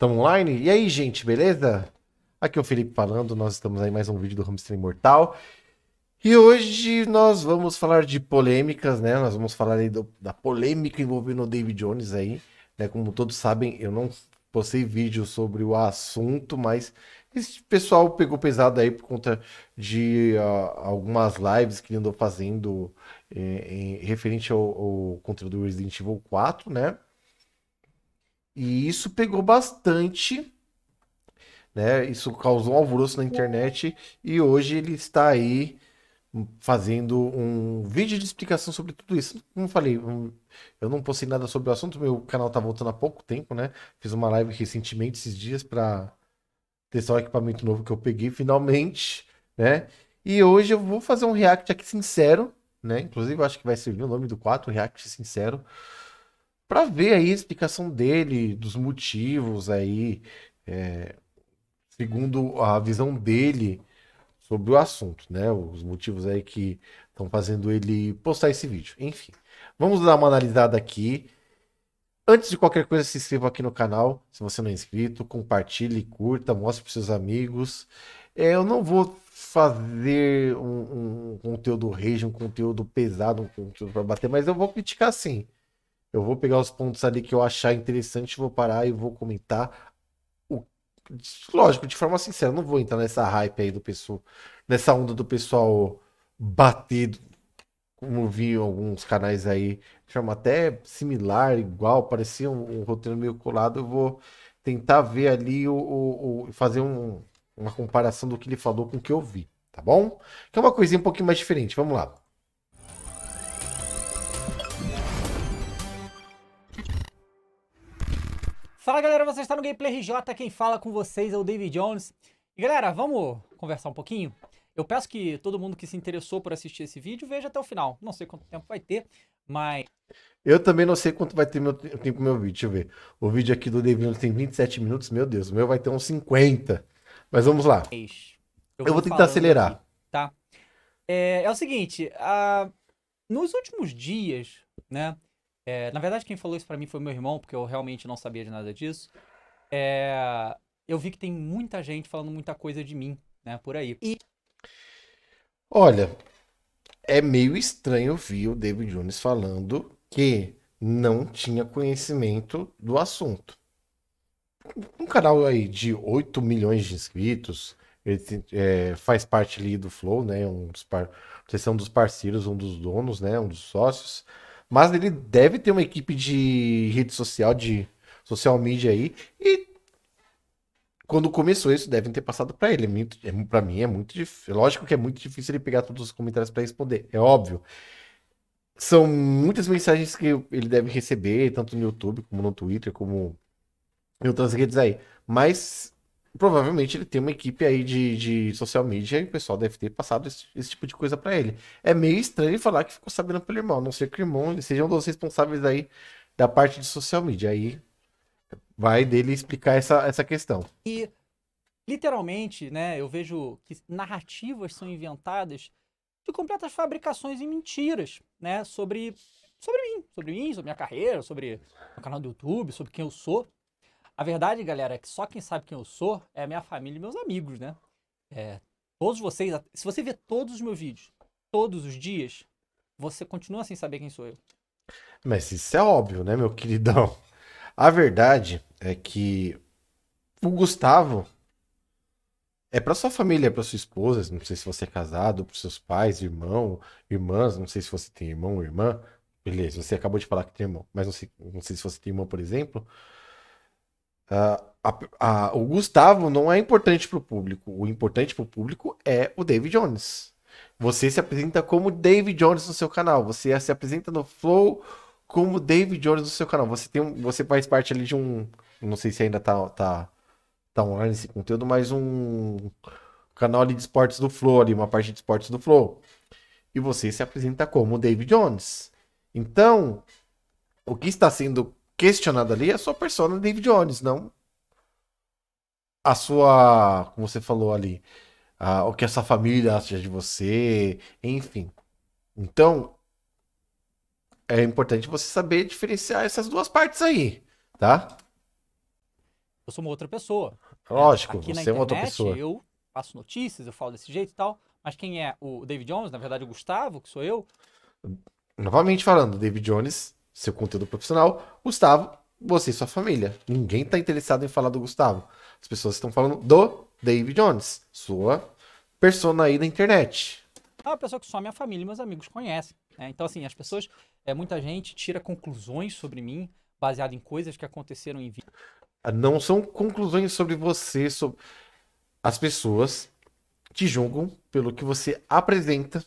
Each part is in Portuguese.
Estamos online? E aí, gente, beleza? Aqui é o Felipe falando, nós estamos aí mais um vídeo do Hamster Imortal. E hoje nós vamos falar de polêmicas, né? Nós vamos falar aí do, da polêmica envolvendo o David Jones aí. Né? Como todos sabem, eu não postei vídeo sobre o assunto, mas esse pessoal pegou pesado aí por conta de uh, algumas lives que ele andou fazendo eh, em, referente ao, ao conteúdo do Resident Evil 4, né? E isso pegou bastante, né? Isso causou um alvoroço na internet e hoje ele está aí fazendo um vídeo de explicação sobre tudo isso. Como falei, eu não postei nada sobre o assunto, meu canal tá voltando há pouco tempo, né? Fiz uma live recentemente esses dias para testar o equipamento novo que eu peguei finalmente, né? E hoje eu vou fazer um react aqui sincero, né? Inclusive acho que vai servir o nome do 4, react sincero para ver aí a explicação dele, dos motivos aí, é, segundo a visão dele sobre o assunto, né? Os motivos aí que estão fazendo ele postar esse vídeo. Enfim, vamos dar uma analisada aqui. Antes de qualquer coisa, se inscreva aqui no canal, se você não é inscrito, compartilhe, curta, mostre para seus amigos. É, eu não vou fazer um, um conteúdo rage, um conteúdo pesado, um conteúdo para bater, mas eu vou criticar sim. Eu vou pegar os pontos ali que eu achar interessante, vou parar e vou comentar. O... Lógico, de forma sincera, não vou entrar nessa hype aí do pessoal, nessa onda do pessoal bater, como vi alguns canais aí, de forma até similar, igual, parecia um, um roteiro meio colado. Eu vou tentar ver ali o, o, o fazer um, uma comparação do que ele falou com o que eu vi, tá bom? Que é uma coisinha um pouquinho mais diferente. Vamos lá. Fala galera, você está no Gameplay RJ, quem fala com vocês é o David Jones. E galera, vamos conversar um pouquinho? Eu peço que todo mundo que se interessou por assistir esse vídeo veja até o final. Não sei quanto tempo vai ter, mas... Eu também não sei quanto vai ter meu tempo meu vídeo, deixa eu ver. O vídeo aqui do David Jones tem 27 minutos, meu Deus, o meu vai ter uns 50. Mas vamos lá. Eu vou, eu vou tentar acelerar. Aqui, tá? É, é, o seguinte, ah, nos últimos dias, né, é, na verdade, quem falou isso para mim foi meu irmão, porque eu realmente não sabia de nada disso. É, eu vi que tem muita gente falando muita coisa de mim, né, por aí. E... Olha, é meio estranho ouvir o David Jones falando que não tinha conhecimento do assunto. Um canal aí de 8 milhões de inscritos, ele é, faz parte ali do Flow, né? Um dos par... Vocês são um dos parceiros, um dos donos, né? Um dos sócios. Mas ele deve ter uma equipe de rede social, de social media aí. E quando começou isso, devem ter passado para ele. É muito, é, para mim é muito difícil. É lógico que é muito difícil ele pegar todos os comentários para responder, é óbvio. São muitas mensagens que ele deve receber, tanto no YouTube, como no Twitter, como em outras redes aí. Mas provavelmente ele tem uma equipe aí de, de social media e o pessoal deve ter passado esse, esse tipo de coisa para ele. É meio estranho falar que ficou sabendo pelo irmão, a não ser que o irmão ele seja um dos responsáveis aí da parte de social media. Aí vai dele explicar essa, essa questão. E literalmente, né, eu vejo que narrativas são inventadas de completas fabricações e mentiras, né, sobre sobre mim, sobre mim, sobre minha carreira, sobre o canal do YouTube, sobre quem eu sou. A verdade, galera, é que só quem sabe quem eu sou é a minha família e meus amigos, né? É, todos vocês, se você vê todos os meus vídeos, todos os dias, você continua sem saber quem sou eu. Mas isso é óbvio, né, meu queridão? A verdade é que o Gustavo é para sua família, é para sua esposa, não sei se você é casado, para seus pais, irmão, irmãs, não sei se você tem irmão ou irmã. Beleza, você acabou de falar que tem irmão, mas não sei, não sei se você tem irmão, por exemplo. Ah, a, a, o Gustavo não é importante para o público. O importante para o público é o David Jones. Você se apresenta como David Jones no seu canal. Você se apresenta no Flow como David Jones no seu canal. Você tem um, você faz parte ali de um, não sei se ainda tá tá, tá online esse conteúdo, mas um canal ali de esportes do Flow ali, uma parte de esportes do Flow. E você se apresenta como David Jones. Então, o que está sendo questionado ali é a sua persona David Jones, não a sua, como você falou ali, a, o que essa família acha de você, enfim. Então, é importante você saber diferenciar essas duas partes aí, tá? Eu sou uma outra pessoa. Lógico, Aqui você internet, é uma outra pessoa. Eu faço notícias, eu falo desse jeito e tal, mas quem é o David Jones, na verdade o Gustavo, que sou eu. Novamente falando, David Jones seu conteúdo profissional, Gustavo, você e sua família. Ninguém está interessado em falar do Gustavo. As pessoas estão falando do David Jones, sua persona aí da internet. É uma pessoa que só minha família e meus amigos conhecem. Né? Então, assim, as pessoas, é, muita gente tira conclusões sobre mim baseado em coisas que aconteceram em vida. Ah, não são conclusões sobre você, sobre... as pessoas te julgam pelo que você apresenta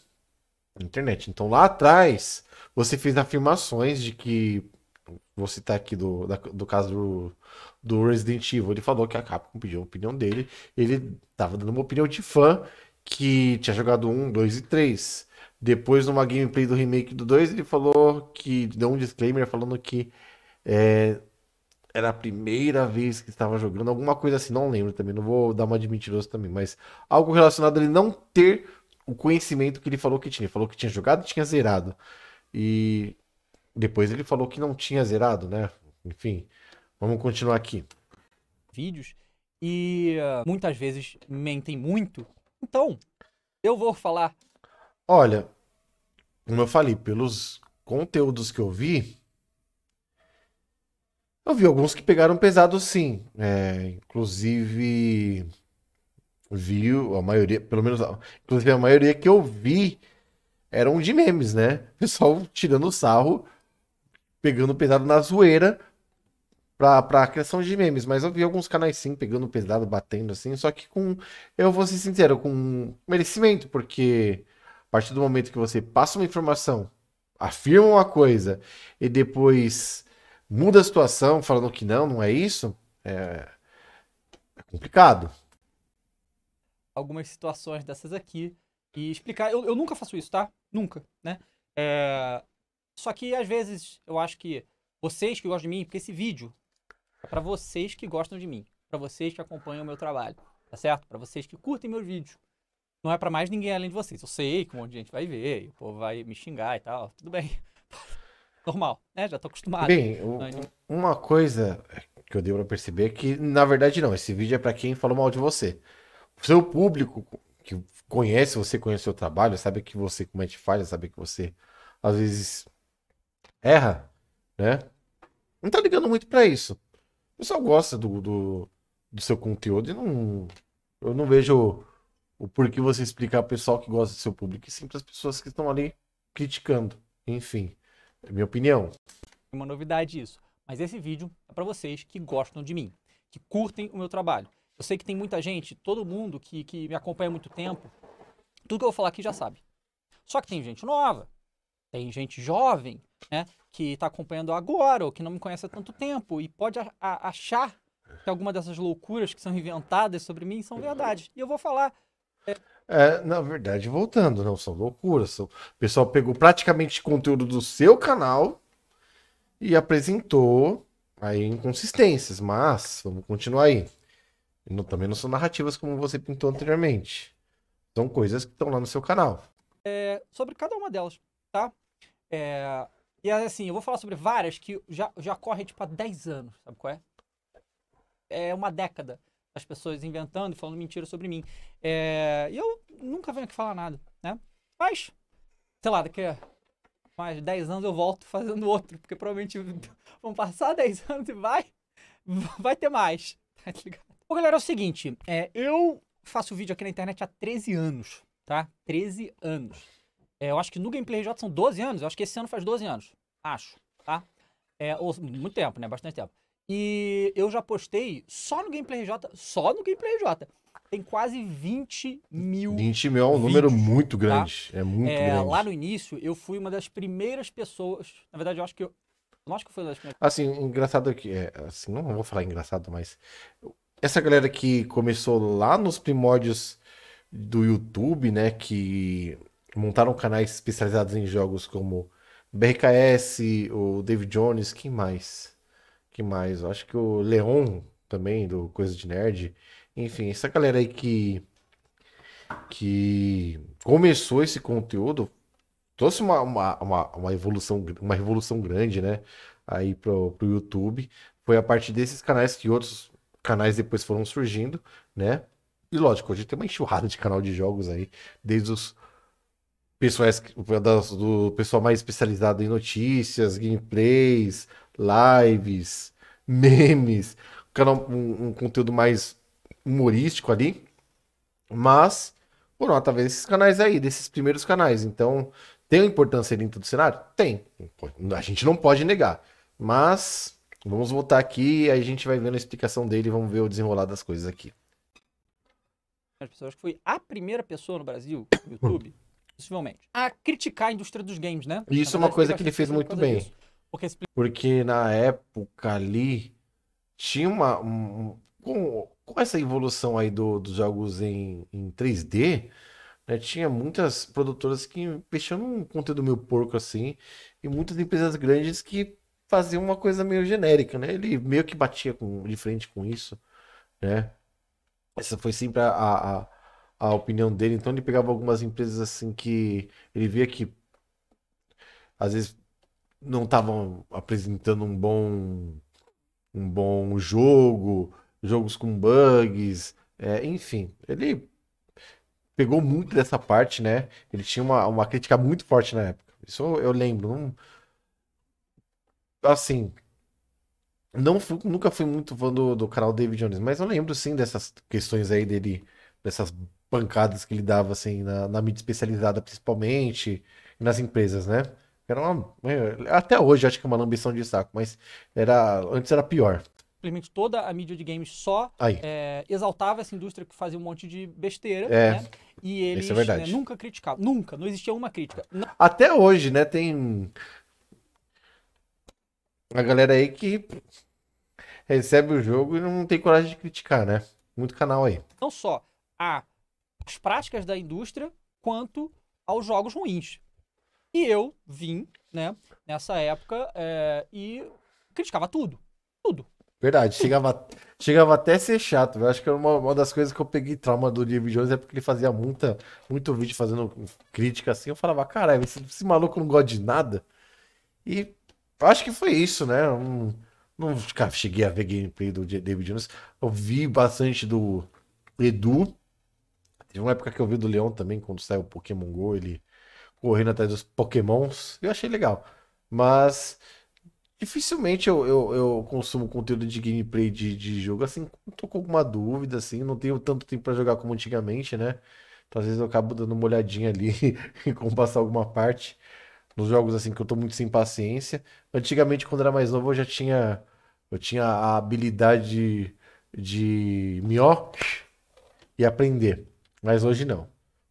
internet. Então lá atrás, você fez afirmações de que. Vou citar aqui do, da, do caso do, do Resident Evil. Ele falou que a Capcom pediu a opinião dele. Ele tava dando uma opinião de fã que tinha jogado 1, 2 e 3. Depois, numa gameplay do remake do 2, ele falou que deu um disclaimer falando que é, era a primeira vez que estava jogando, alguma coisa assim, não lembro também, não vou dar uma de mentiroso também, mas algo relacionado a ele não ter o conhecimento que ele falou que tinha. Ele falou que tinha jogado tinha zerado. E depois ele falou que não tinha zerado, né? Enfim, vamos continuar aqui. Vídeos. E eh, muitas vezes mentem muito. Então, eu vou falar. Olha, como eu falei, pelos conteúdos que eu vi, eu vi alguns que pegaram pesado sim. É, inclusive viu, a maioria, pelo menos, inclusive a maioria que eu vi eram de memes, né? Pessoal tirando sarro, pegando pesado na zoeira pra, pra criação de memes. Mas eu vi alguns canais sim pegando pesado, batendo assim, só que com, eu vou ser sincero, com merecimento, porque a partir do momento que você passa uma informação, afirma uma coisa e depois muda a situação falando que não, não é isso, é, é complicado algumas situações dessas aqui e explicar. Eu, eu nunca faço isso, tá? Nunca, né? É... Só que às vezes eu acho que vocês que gostam de mim, porque esse vídeo é para vocês que gostam de mim, para vocês que acompanham o meu trabalho, tá certo? Para vocês que curtem meus vídeos. Não é para mais ninguém além de vocês. Eu sei que um monte de gente vai ver, o povo vai me xingar e tal, tudo bem. Normal, né? Já tô acostumado. Bem, então uma coisa que eu dei pra perceber é que, na verdade, não. Esse vídeo é para quem falou mal de você seu público que conhece você, conhece o seu trabalho, sabe que você como é faz, sabe que você às vezes erra, né? Não tá ligando muito para isso. O pessoal gosta do, do, do seu conteúdo e não. Eu não vejo o porquê você explicar ao pessoal que gosta do seu público e sim para as pessoas que estão ali criticando. Enfim, é minha opinião. Uma novidade isso. Mas esse vídeo é para vocês que gostam de mim, que curtem o meu trabalho eu sei que tem muita gente, todo mundo que, que me acompanha há muito tempo, tudo que eu vou falar aqui já sabe. Só que tem gente nova, tem gente jovem, né, que está acompanhando agora ou que não me conhece há tanto tempo e pode a, a, achar que alguma dessas loucuras que são inventadas sobre mim são verdade. E eu vou falar. É... É, na verdade, voltando, não são loucuras. São... O pessoal pegou praticamente conteúdo do seu canal e apresentou aí inconsistências, mas vamos continuar aí. Não, também não são narrativas como você pintou anteriormente. São coisas que estão lá no seu canal. É, sobre cada uma delas, tá? É, e assim, eu vou falar sobre várias que já, já correm tipo há 10 anos, sabe qual é? É uma década as pessoas inventando e falando mentira sobre mim. É, e eu nunca venho aqui falar nada, né? Mas, sei lá, daqui a mais 10 anos eu volto fazendo outro, porque provavelmente vão passar 10 anos e vai, vai ter mais, tá ligado? Bom, galera, é o seguinte. É, eu faço vídeo aqui na internet há 13 anos, tá? 13 anos. É, eu acho que no Gameplay J são 12 anos. Eu acho que esse ano faz 12 anos. Acho, tá? É, ou, muito tempo, né? Bastante tempo. E eu já postei só no Gameplay J, só no Gameplay J. Tem quase 20 mil. 20 mil é um vídeos, número muito tá? grande. Tá? É muito é, grande. Lá no início, eu fui uma das primeiras pessoas. Na verdade, eu acho que eu. Não acho que foi uma das primeiras. Assim, engraçado que. É, assim, não vou falar engraçado, mas. Eu essa galera que começou lá nos primórdios do YouTube, né, que montaram canais especializados em jogos como BRKS, o David Jones, quem mais? Quem mais? Eu acho que o Leon também, do Coisa de Nerd. Enfim, essa galera aí que, que começou esse conteúdo trouxe uma, uma, uma, uma evolução, uma revolução grande, né? Aí pro, pro YouTube. Foi a partir desses canais que outros canais depois foram surgindo, né? E lógico, hoje tem uma enxurrada de canal de jogos aí, desde os pessoais do pessoal mais especializado em notícias, gameplays, lives, memes, um, canal, um, um conteúdo mais humorístico ali, mas não, através desses canais aí, desses primeiros canais. Então, tem importância dentro do cenário? Tem. A gente não pode negar. Mas Vamos voltar aqui, aí a gente vai vendo a explicação dele e vamos ver o desenrolar das coisas aqui. acho que foi a primeira pessoa no Brasil, no YouTube, possivelmente, a criticar a indústria dos games, né? Isso é uma coisa que ele fez muito bem. porque... porque, na época ali tinha uma. Um, com, com, essa evolução aí do, dos jogos em, em 3D, né, tinha muitas produtoras que investiam num conteúdo meio porco assim, e muitas empresas grandes que fazia uma coisa meio genérica, né? Ele meio que batia com, de frente com isso, né? Essa foi sempre a, a, a opinião dele. Então ele pegava algumas empresas assim que ele via que às vezes não estavam apresentando um bom um bom jogo, jogos com bugs, é, enfim, ele pegou muito dessa parte, né? Ele tinha uma, uma crítica muito forte na época. Isso eu lembro, não, assim, não fui, nunca fui muito fã do, do canal David Jones, mas eu lembro sim dessas questões aí dele, dessas pancadas que ele dava assim na, na mídia especializada principalmente e nas empresas, né? Era uma, é, até hoje acho que é uma lambição de saco, mas era antes era pior. Simplesmente toda a mídia de games só é, exaltava essa indústria que fazia um monte de besteira, é, né? E é eles é né, nunca criticavam, nunca, não existia uma crítica. Até hoje, né, tem a galera aí que recebe o jogo e não tem coragem de criticar, né? Muito canal aí. Não só a, as práticas da indústria, quanto aos jogos ruins. E eu vim, né, nessa época é, e criticava tudo. Tudo. Verdade, chegava, chegava até a ser chato. Eu acho que uma, uma das coisas que eu peguei trauma do David Jones é porque ele fazia muita, muito vídeo fazendo crítica assim. Eu falava, caralho, esse, esse maluco não gosta de nada. E acho que foi isso, né? Um, não cara, cheguei a ver gameplay do David Jones. Eu vi bastante do Edu. Teve uma época que eu vi do Leão também, quando saiu o Pokémon GO, ele correndo atrás dos Pokémons. Eu achei legal. Mas dificilmente eu, eu, eu consumo conteúdo de gameplay de, de jogo, assim, tô com alguma dúvida, assim, não tenho tanto tempo para jogar como antigamente, né? Então às vezes eu acabo dando uma olhadinha ali e como passar alguma parte nos jogos assim que eu tô muito sem paciência. Antigamente, quando era mais novo, eu já tinha. Eu tinha a habilidade de, de mió e aprender. Mas hoje não.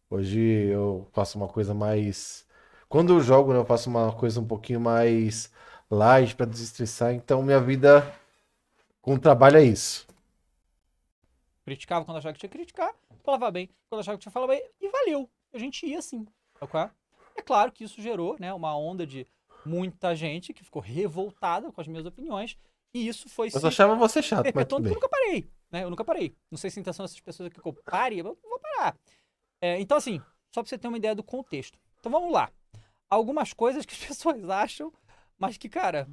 Hoje eu faço uma coisa mais. Quando eu jogo, né, eu faço uma coisa um pouquinho mais light para desestressar. Então minha vida com o trabalho é isso. Criticava quando achava que tinha que criticar, falava bem, quando achava que tinha que falar bem, e valeu. A gente ia assim. Tá okay? É claro que isso gerou né, uma onda de muita gente que ficou revoltada com as minhas opiniões. E isso foi. Eu só achava você chato, mas. Tudo eu nunca parei, né? Eu nunca parei. Não sei se a intenção dessas pessoas aqui é que eu pare, eu vou parar. É, então, assim, só para você ter uma ideia do contexto. Então vamos lá. Algumas coisas que as pessoas acham, mas que, cara,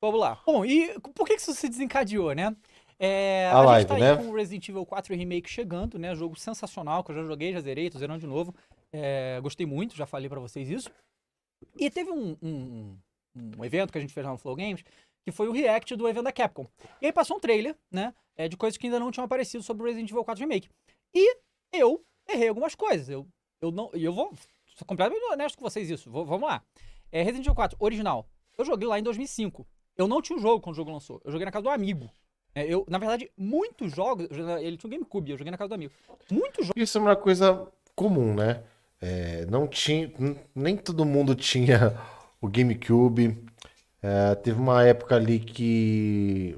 vamos lá. Bom, e por que isso se desencadeou, né? É, a, a live, gente tá né? com o Resident Evil 4 Remake chegando, né? Jogo sensacional, que eu já joguei, já zerei, tô zerando de novo. É, gostei muito, já falei para vocês isso. E teve um, um, um, evento que a gente fez lá no Flow Games, que foi o react do evento da Capcom. E aí passou um trailer, né? É, de coisas que ainda não tinham aparecido sobre o Resident Evil 4 Remake. E eu errei algumas coisas. Eu, eu não. Eu vou. Sou completamente honesto com vocês isso. Vou, vamos lá. É, Resident Evil 4, original. Eu joguei lá em 2005. Eu não tinha o um jogo quando o jogo lançou. Eu joguei na casa do amigo. É, eu, na verdade, muitos jogos. Ele tinha um GameCube, eu joguei na casa do amigo. Muitos jogos. Isso é uma coisa comum, né? É, não tinha, nem todo mundo tinha o GameCube. É, teve uma época ali que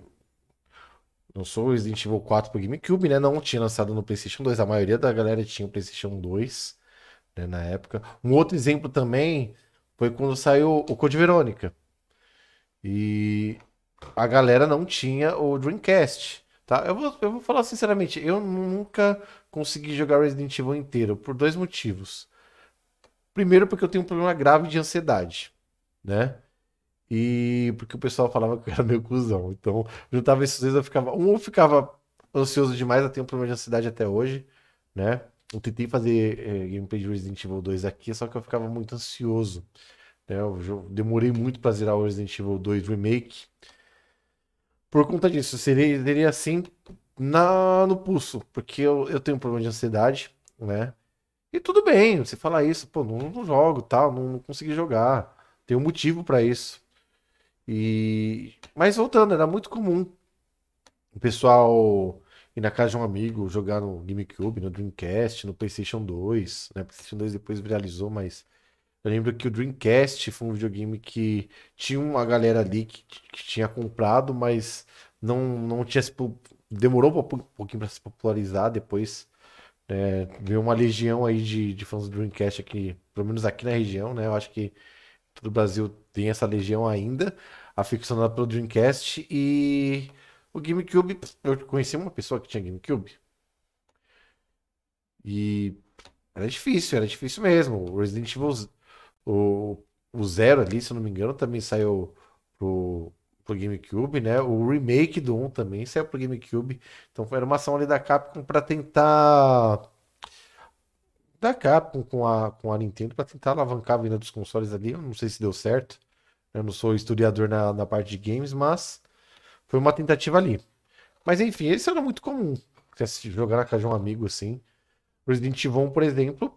não o Resident Evil 4 pro GameCube, né? Não tinha lançado no PlayStation 2. A maioria da galera tinha o PlayStation 2 né, na época. Um outro exemplo também foi quando saiu o Code Verônica. E a galera não tinha o Dreamcast. Tá? Eu, vou, eu vou falar sinceramente, eu nunca consegui jogar Resident Evil inteiro, por dois motivos. Primeiro, porque eu tenho um problema grave de ansiedade, né? E porque o pessoal falava que eu era meio cuzão. Então, juntava esses dois, eu ficava. Um, eu ficava ansioso demais, eu tenho um problema de ansiedade até hoje, né? Eu tentei fazer eh, gameplay de Resident Evil 2 aqui, só que eu ficava muito ansioso. Né? Eu demorei muito pra zerar o Resident Evil 2 Remake por conta disso. Seria, seria assim na, no pulso, porque eu, eu tenho um problema de ansiedade, né? E tudo bem, você falar isso, pô, não, não jogo, tal, tá, não, não, consegui jogar. Tem um motivo para isso. E mas voltando, era muito comum o pessoal ir na casa de um amigo jogar no GameCube, no Dreamcast, no PlayStation 2, né? PlayStation 2 depois viralizou, mas eu lembro que o Dreamcast foi um videogame que tinha uma galera ali que, que tinha comprado, mas não, não tinha se, demorou um pouquinho para se popularizar. Depois né, veio uma legião aí de, de fãs do Dreamcast aqui, pelo menos aqui na região, né? Eu acho que todo o Brasil tem essa legião ainda, aficionada pelo Dreamcast e o GameCube. Eu conheci uma pessoa que tinha GameCube e era difícil, era difícil mesmo. O Resident Evil o, o Zero ali, se eu não me engano, também saiu pro, pro GameCube, né? O remake do 1 também saiu pro GameCube. Então era uma ação ali da Capcom para tentar da Capcom com a, com a Nintendo para tentar alavancar a venda dos consoles ali. Eu não sei se deu certo. Né? Eu não sou historiador na, na parte de games, mas foi uma tentativa ali. Mas enfim, esse era muito comum. Se jogar na casa de um amigo assim. Resident Evil 1, por exemplo,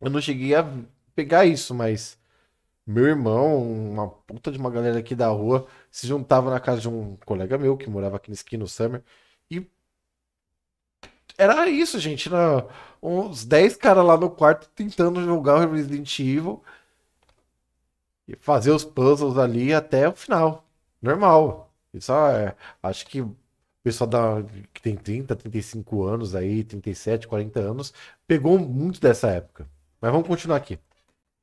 eu não cheguei a pegar isso, mas meu irmão, uma puta de uma galera aqui da rua, se juntava na casa de um colega meu que morava aqui na esquina, no Summer, e era isso, gente. Era uns 10 caras lá no quarto tentando jogar o Resident Evil e fazer os puzzles ali até o final. Normal. Isso é, acho que o pessoal da, que tem 30, 35 anos aí, 37, 40 anos, pegou muito dessa época. Mas vamos continuar aqui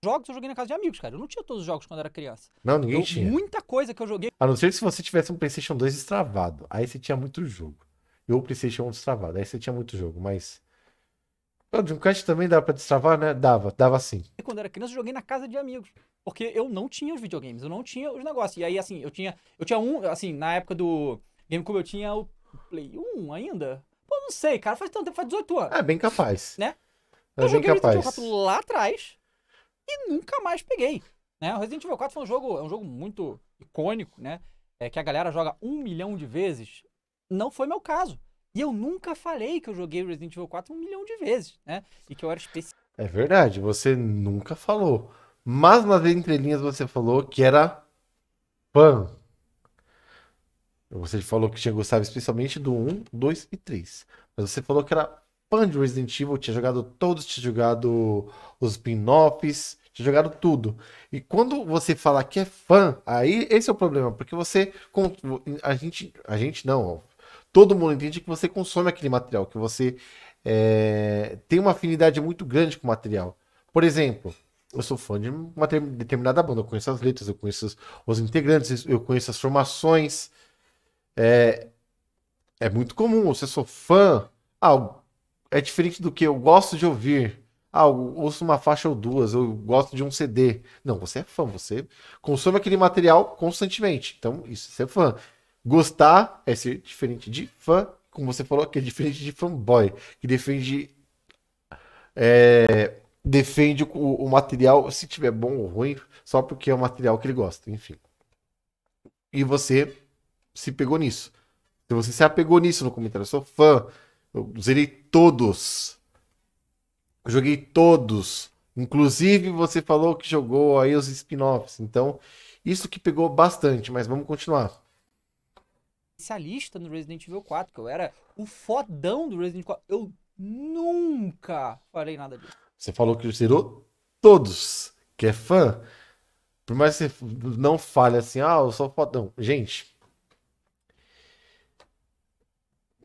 jogos eu joguei na casa de amigos, cara. Eu não tinha todos os jogos quando era criança. Não, ninguém eu, tinha. Muita coisa que eu joguei. A não ser se você tivesse um PlayStation 2 destravado. Aí você tinha muito jogo. Eu o PlayStation 1 destravado. Aí você tinha muito jogo, mas. O Dreamcast também dava pra destravar, né? Dava, dava sim. Quando eu era criança, eu joguei na casa de amigos. Porque eu não tinha os videogames, eu não tinha os negócios. E aí, assim, eu tinha. Eu tinha um, assim, na época do GameCube eu tinha o Play 1 ainda. Pô, não sei, cara, faz tanto tempo, faz 18 anos. É, bem capaz. Né? É eu bem joguei capaz. o lá atrás e nunca mais peguei. Né? O Resident Evil 4 foi um jogo, é um jogo muito icônico, né? É, que a galera joga um milhão de vezes. Não foi meu caso. E eu nunca falei que eu joguei Resident Evil 4 um milhão de vezes, né? E que eu era especial. É verdade, você nunca falou. Mas nas entrelinhas você falou que era fã. Você falou que tinha gostado especialmente do 1, 2 e 3. Mas você falou que era fã de Resident Evil, tinha jogado todos, tinha jogado os spin-offs, tinha jogado tudo. E quando você fala que é fã, aí esse é o problema, porque você. A gente. A gente não. Todo mundo entende que você consome aquele material, que você é, tem uma afinidade muito grande com o material. Por exemplo, eu sou fã de uma determinada banda, eu conheço as letras, eu conheço os, os integrantes, eu conheço as formações. É, é muito comum, você sou fã. Ah, é diferente do que eu gosto de ouvir. Ah, eu ouço uma faixa ou duas, eu gosto de um CD. Não, você é fã, você consome aquele material constantemente. Então, isso é fã. Gostar é ser diferente de fã, como você falou, que é diferente de fanboy, que defende. É, defende o, o material, se tiver bom ou ruim, só porque é o material que ele gosta, enfim. E você se pegou nisso. Se você se apegou nisso no comentário, eu sou fã, eu zerei todos. Eu joguei todos. Inclusive, você falou que jogou aí os spin-offs. Então, isso que pegou bastante, mas vamos continuar. Especialista no Resident Evil 4, que eu era o fodão do Resident Evil 4. Eu nunca falei nada disso. Você falou que zerou todos, que é fã. Por mais que você não fale assim, ah, eu sou fodão. Gente,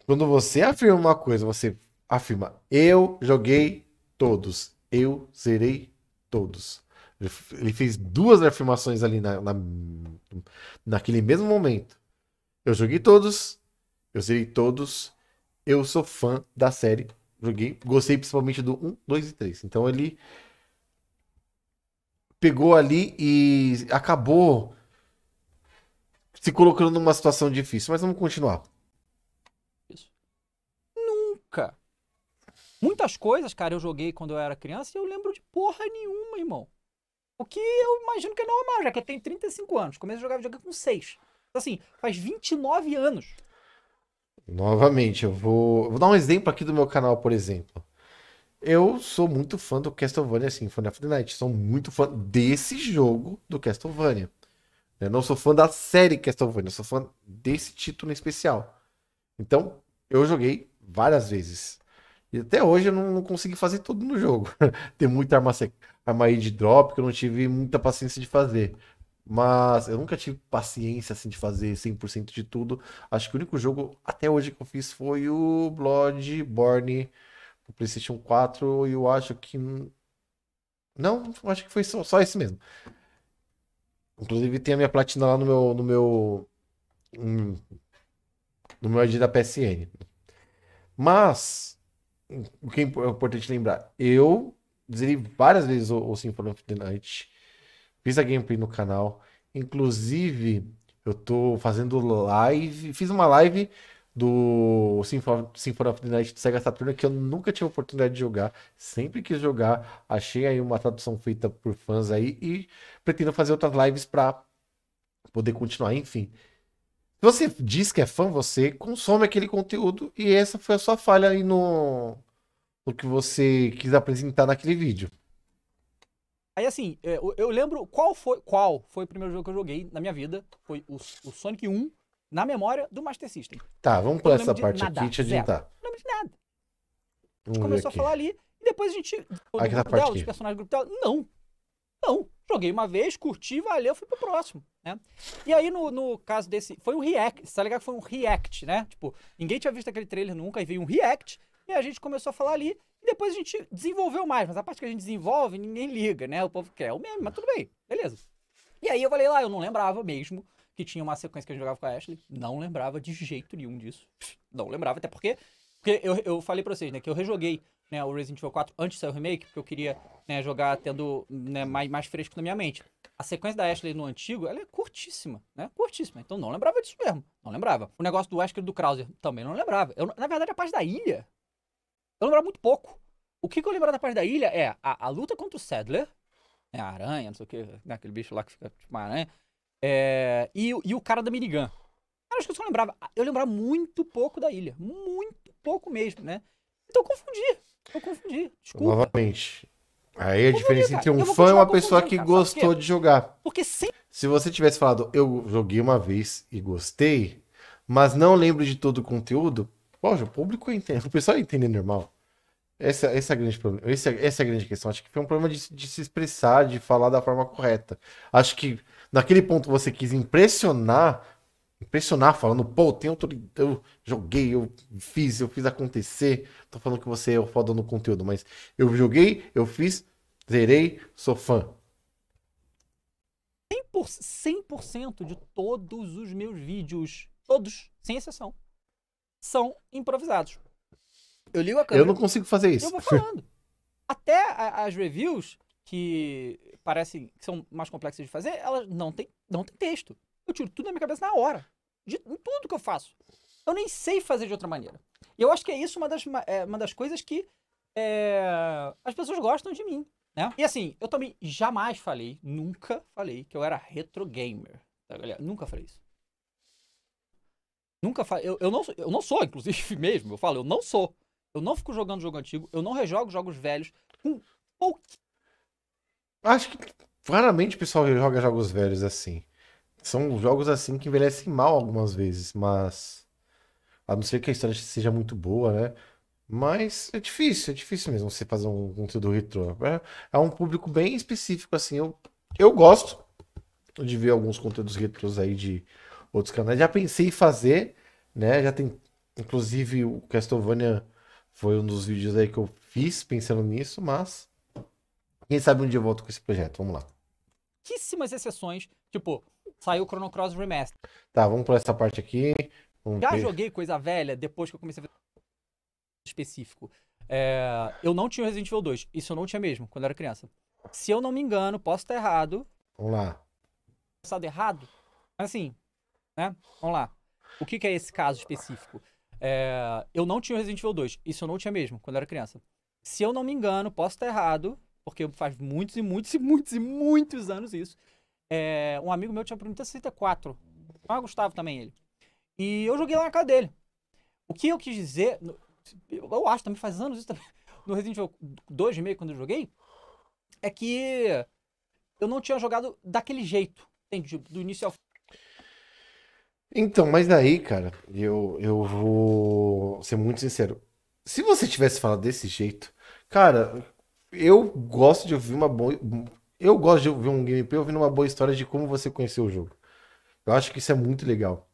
Quando você afirma uma coisa, você afirma: Eu joguei todos. Eu zerei todos. Ele fez duas afirmações ali na, na, naquele mesmo momento. Eu joguei todos. Eu zerei todos. Eu sou fã da série. Joguei. Gostei principalmente do 1, 2 e 3. Então ele pegou ali e acabou se colocando numa situação difícil. Mas vamos continuar. Muitas coisas, cara, eu joguei quando eu era criança e eu lembro de porra nenhuma, irmão. O que eu imagino que é normal, já que eu tenho 35 anos. Comecei a jogar videogame com 6. Então, assim, faz 29 anos. Novamente, eu vou, vou dar um exemplo aqui do meu canal, por exemplo. Eu sou muito fã do Castlevania fã of the Night. Sou muito fã desse jogo do Castlevania. Eu não sou fã da série Castlevania, sou fã desse título em especial. Então, eu joguei várias vezes. E até hoje eu não, não consegui fazer tudo no jogo. Tem muita arma, arma de drop que eu não tive muita paciência de fazer. Mas eu nunca tive paciência assim de fazer 100% de tudo. Acho que o único jogo até hoje que eu fiz foi o Bloodborne pro PlayStation 4 e eu acho que não, acho que foi só, só esse mesmo. Inclusive tem a minha platina lá no meu no meu hum, no meu ID da PSN. Mas o que é, é importante lembrar, eu zerei várias vezes o, o Symphony of the Night, fiz a gameplay no canal, inclusive eu tô fazendo live, fiz uma live do Symphony of the Night de Sega Saturn que eu nunca tive oportunidade de jogar, sempre quis jogar, achei aí uma tradução feita por fãs aí e pretendo fazer outras lives para poder continuar, enfim. Se você diz que é fã, você consome aquele conteúdo e essa foi a sua falha aí no, no que você quis apresentar naquele vídeo. Aí assim, é, eu, eu lembro qual foi qual foi o primeiro jogo que eu joguei na minha vida. Foi o, o Sonic 1 na memória do Master System. Tá, vamos pular essa parte nada, aqui e te adiantar. Não lembro de nada. a gente começou aqui. a falar ali e depois a gente. Aqui grupo parte dela, aqui. Dos personagens do grupo dela. Não, não, joguei uma vez, curti, valeu, fui pro próximo, né? E aí, no, no caso desse, foi um react, você tá ligado que foi um react, né? Tipo, ninguém tinha visto aquele trailer nunca, e veio um react, e a gente começou a falar ali, e depois a gente desenvolveu mais, mas a parte que a gente desenvolve, ninguém liga, né? O povo quer o meme, mas tudo bem, beleza. E aí eu falei lá, eu não lembrava mesmo que tinha uma sequência que a gente jogava com a Ashley, não lembrava de jeito nenhum disso, não lembrava, até porque, porque eu, eu falei pra vocês, né, que eu rejoguei né, o Resident Evil 4 antes do seu remake, porque eu queria né, jogar tendo né, mais, mais fresco na minha mente. A sequência da Ashley no antigo, ela é curtíssima, né? Curtíssima. Então não lembrava disso mesmo. Não lembrava. O negócio do Wesker e do Krauser, também não lembrava. Eu, na verdade, a parte da ilha, eu lembrava muito pouco. O que, que eu lembrava da parte da ilha é a, a luta contra o Sadler, né, a aranha, não sei o que, né, aquele bicho lá que fica tipo uma aranha, é, e, e o cara da minigun. Eu acho que eu só lembrava. Eu lembrava muito pouco da ilha. Muito pouco mesmo, né? Então eu confundi. Eu confundi. Desculpa. Novamente. Aí a diferença entre um fã e uma pessoa que cara, gostou de jogar. Porque sempre... Se você tivesse falado, eu joguei uma vez e gostei, mas não lembro de todo o conteúdo, poxa, o público entende, o pessoal entende normal. Essa, essa, é a grande problema, essa, é, essa é grande questão. Acho que foi um problema de, de se expressar, de falar da forma correta. Acho que naquele ponto você quis impressionar impressionar falando, pô, tem outro, eu joguei, eu fiz, eu fiz acontecer. Tô falando que você é o foda no conteúdo, mas eu joguei, eu fiz, zerei, sou fã. 100%, de todos os meus vídeos, todos, sem exceção, são improvisados. Eu ligo a câmera. Eu não consigo fazer isso. Eu vou falando. Até as reviews que parecem que são mais complexas de fazer, elas não têm não tem texto eu tiro tudo da minha cabeça na hora. De, em tudo que eu faço. Eu nem sei fazer de outra maneira. E eu acho que é isso uma das, é, uma das coisas que é, as pessoas gostam de mim. Né? E assim, eu também jamais falei, nunca falei que eu era retro gamer. Tá, galera? Nunca falei isso. Nunca falei. Eu, eu, não, eu não sou, inclusive, mesmo. Eu falo, eu não sou. Eu não fico jogando jogo antigo. Eu não rejogo jogos velhos. Com pouco. Acho que raramente o pessoal joga jogos velhos assim. São jogos assim que envelhecem mal algumas vezes, mas. A não ser que a história seja muito boa, né? Mas é difícil, é difícil mesmo você fazer um conteúdo retrô. É, é um público bem específico, assim. Eu, eu gosto de ver alguns conteúdos retrôs aí de outros canais. Já pensei em fazer, né? Já tem. Inclusive, o Castlevania foi um dos vídeos aí que eu fiz pensando nisso, mas. Quem sabe um dia eu volto com esse projeto. Vamos lá. Pouquíssimas exceções, tipo, saiu o Chrono Cross Remaster. Tá, vamos pular essa parte aqui. Vamos Já ver. joguei coisa velha depois que eu comecei a fazer específico. É, eu não tinha o Resident Evil 2. Isso eu não tinha mesmo, quando eu era criança. Se eu não me engano, posso estar errado. Vamos lá. Passado errado? Mas assim, né? Vamos lá. O que, que é esse caso específico? É, eu não tinha o Resident Evil 2. Isso eu não tinha mesmo, quando eu era criança. Se eu não me engano, posso estar errado, porque faz muitos e muitos e muitos e muitos anos isso. É, um amigo meu tinha Pro Nintendo 64. o Gustavo também, ele. E eu joguei lá na casa dele. O que eu quis dizer. Eu acho também, faz anos isso também. No Resident Evil 2 meio quando eu joguei. É que eu não tinha jogado daquele jeito. Entendi, tipo, Do início ao então, mas daí, cara, eu, eu vou ser muito sincero. Se você tivesse falado desse jeito, cara, eu gosto de ouvir uma boa, eu gosto de ver um gameplay ouvindo uma boa história de como você conheceu o jogo. Eu acho que isso é muito legal.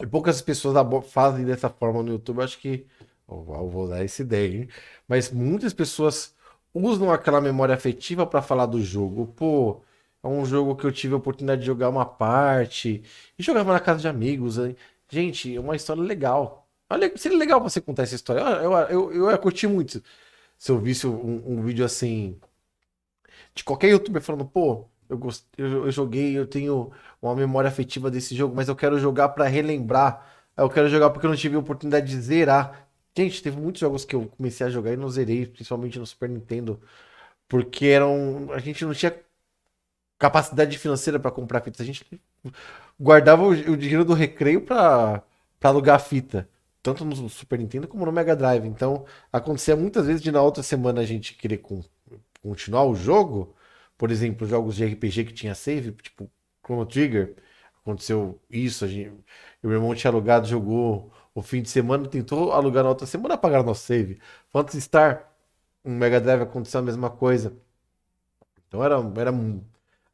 E poucas pessoas fazem dessa forma no YouTube. Eu acho que. Eu vou dar essa ideia, hein? Mas muitas pessoas usam aquela memória afetiva para falar do jogo. Pô, é um jogo que eu tive a oportunidade de jogar uma parte. E jogava na casa de amigos. Hein? Gente, é uma história legal. Olha, é seria legal você contar essa história. Eu, eu, eu, eu ia curtir muito se eu visse um, um vídeo assim de qualquer youtuber falando, pô, eu, gost... eu, eu joguei, eu tenho uma memória afetiva desse jogo, mas eu quero jogar para relembrar. Eu quero jogar porque eu não tive a oportunidade de zerar. Gente, teve muitos jogos que eu comecei a jogar e não zerei, principalmente no Super Nintendo, porque eram a gente não tinha capacidade financeira para comprar fitas. A gente guardava o, dinheiro do recreio para alugar fita tanto no Super Nintendo como no Mega Drive. Então, acontecia muitas vezes de na outra semana a gente querer comprar continuar o jogo. Por exemplo, jogos de RPG que tinha save, tipo Chrono Trigger, aconteceu isso. A gente, meu irmão tinha alugado, jogou o fim de semana, tentou alugar na outra semana, apagaram nosso save. Phantasy Star, um Mega Drive aconteceu a mesma coisa. Então era, era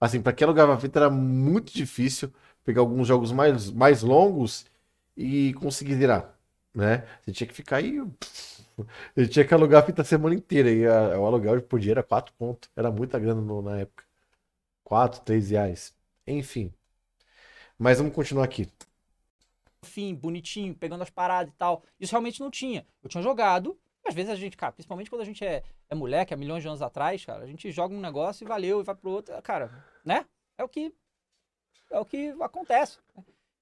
assim, para quem alugava fita era muito difícil pegar alguns jogos mais, mais longos e conseguir virar, né? Você tinha que ficar aí. Pff, gente tinha que alugar a fita a semana inteira. E a, ah, o aluguel por dia era 4 pontos. Era muita grana no, na época. 4, 3 reais. Enfim. Mas vamos continuar aqui. Fim, bonitinho, pegando as paradas e tal. Isso realmente não tinha. Eu tinha jogado. Às vezes a gente, cara, principalmente quando a gente é, é moleque, há milhões de anos atrás, cara, a gente joga um negócio e valeu, e vai pro outro, cara, né? É o que. É o que acontece.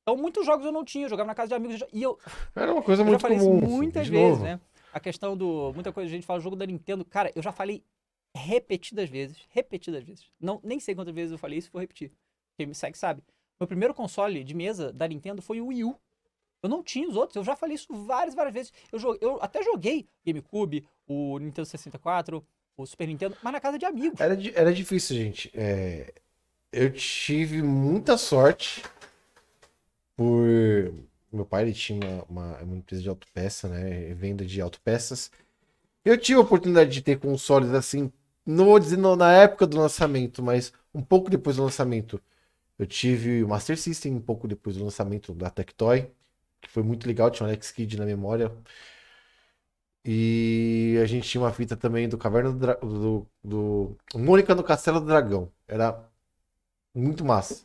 Então, muitos jogos eu não tinha, eu jogava na casa de amigos. E eu. Era uma coisa muito comum. Assim, muitas vezes, novo. né? A questão do. Muita coisa a gente fala jogo da Nintendo. Cara, eu já falei repetidas vezes. Repetidas vezes. Não, nem sei quantas vezes eu falei isso, vou repetir. Quem me segue sabe. Meu primeiro console de mesa da Nintendo foi o Wii U. Eu não tinha os outros, eu já falei isso várias, várias vezes. Eu, joguei, eu até joguei GameCube, o Nintendo 64, o Super Nintendo, mas na casa de amigos. Era, era difícil, gente. É, eu tive muita sorte por meu pai ele tinha uma, uma, é empresa de autopeça, né? É, é venda de autopeças. Eu tive a oportunidade de ter consoles assim, não vou dizer não, na época do lançamento, mas um pouco depois do lançamento. Eu tive o Master System um pouco depois do lançamento da Tectoy, que foi muito legal, tinha um Alex kid na memória. E a gente tinha uma fita também do Caverna do, do, do... Mônica no Castelo do Dragão. Era muito massa.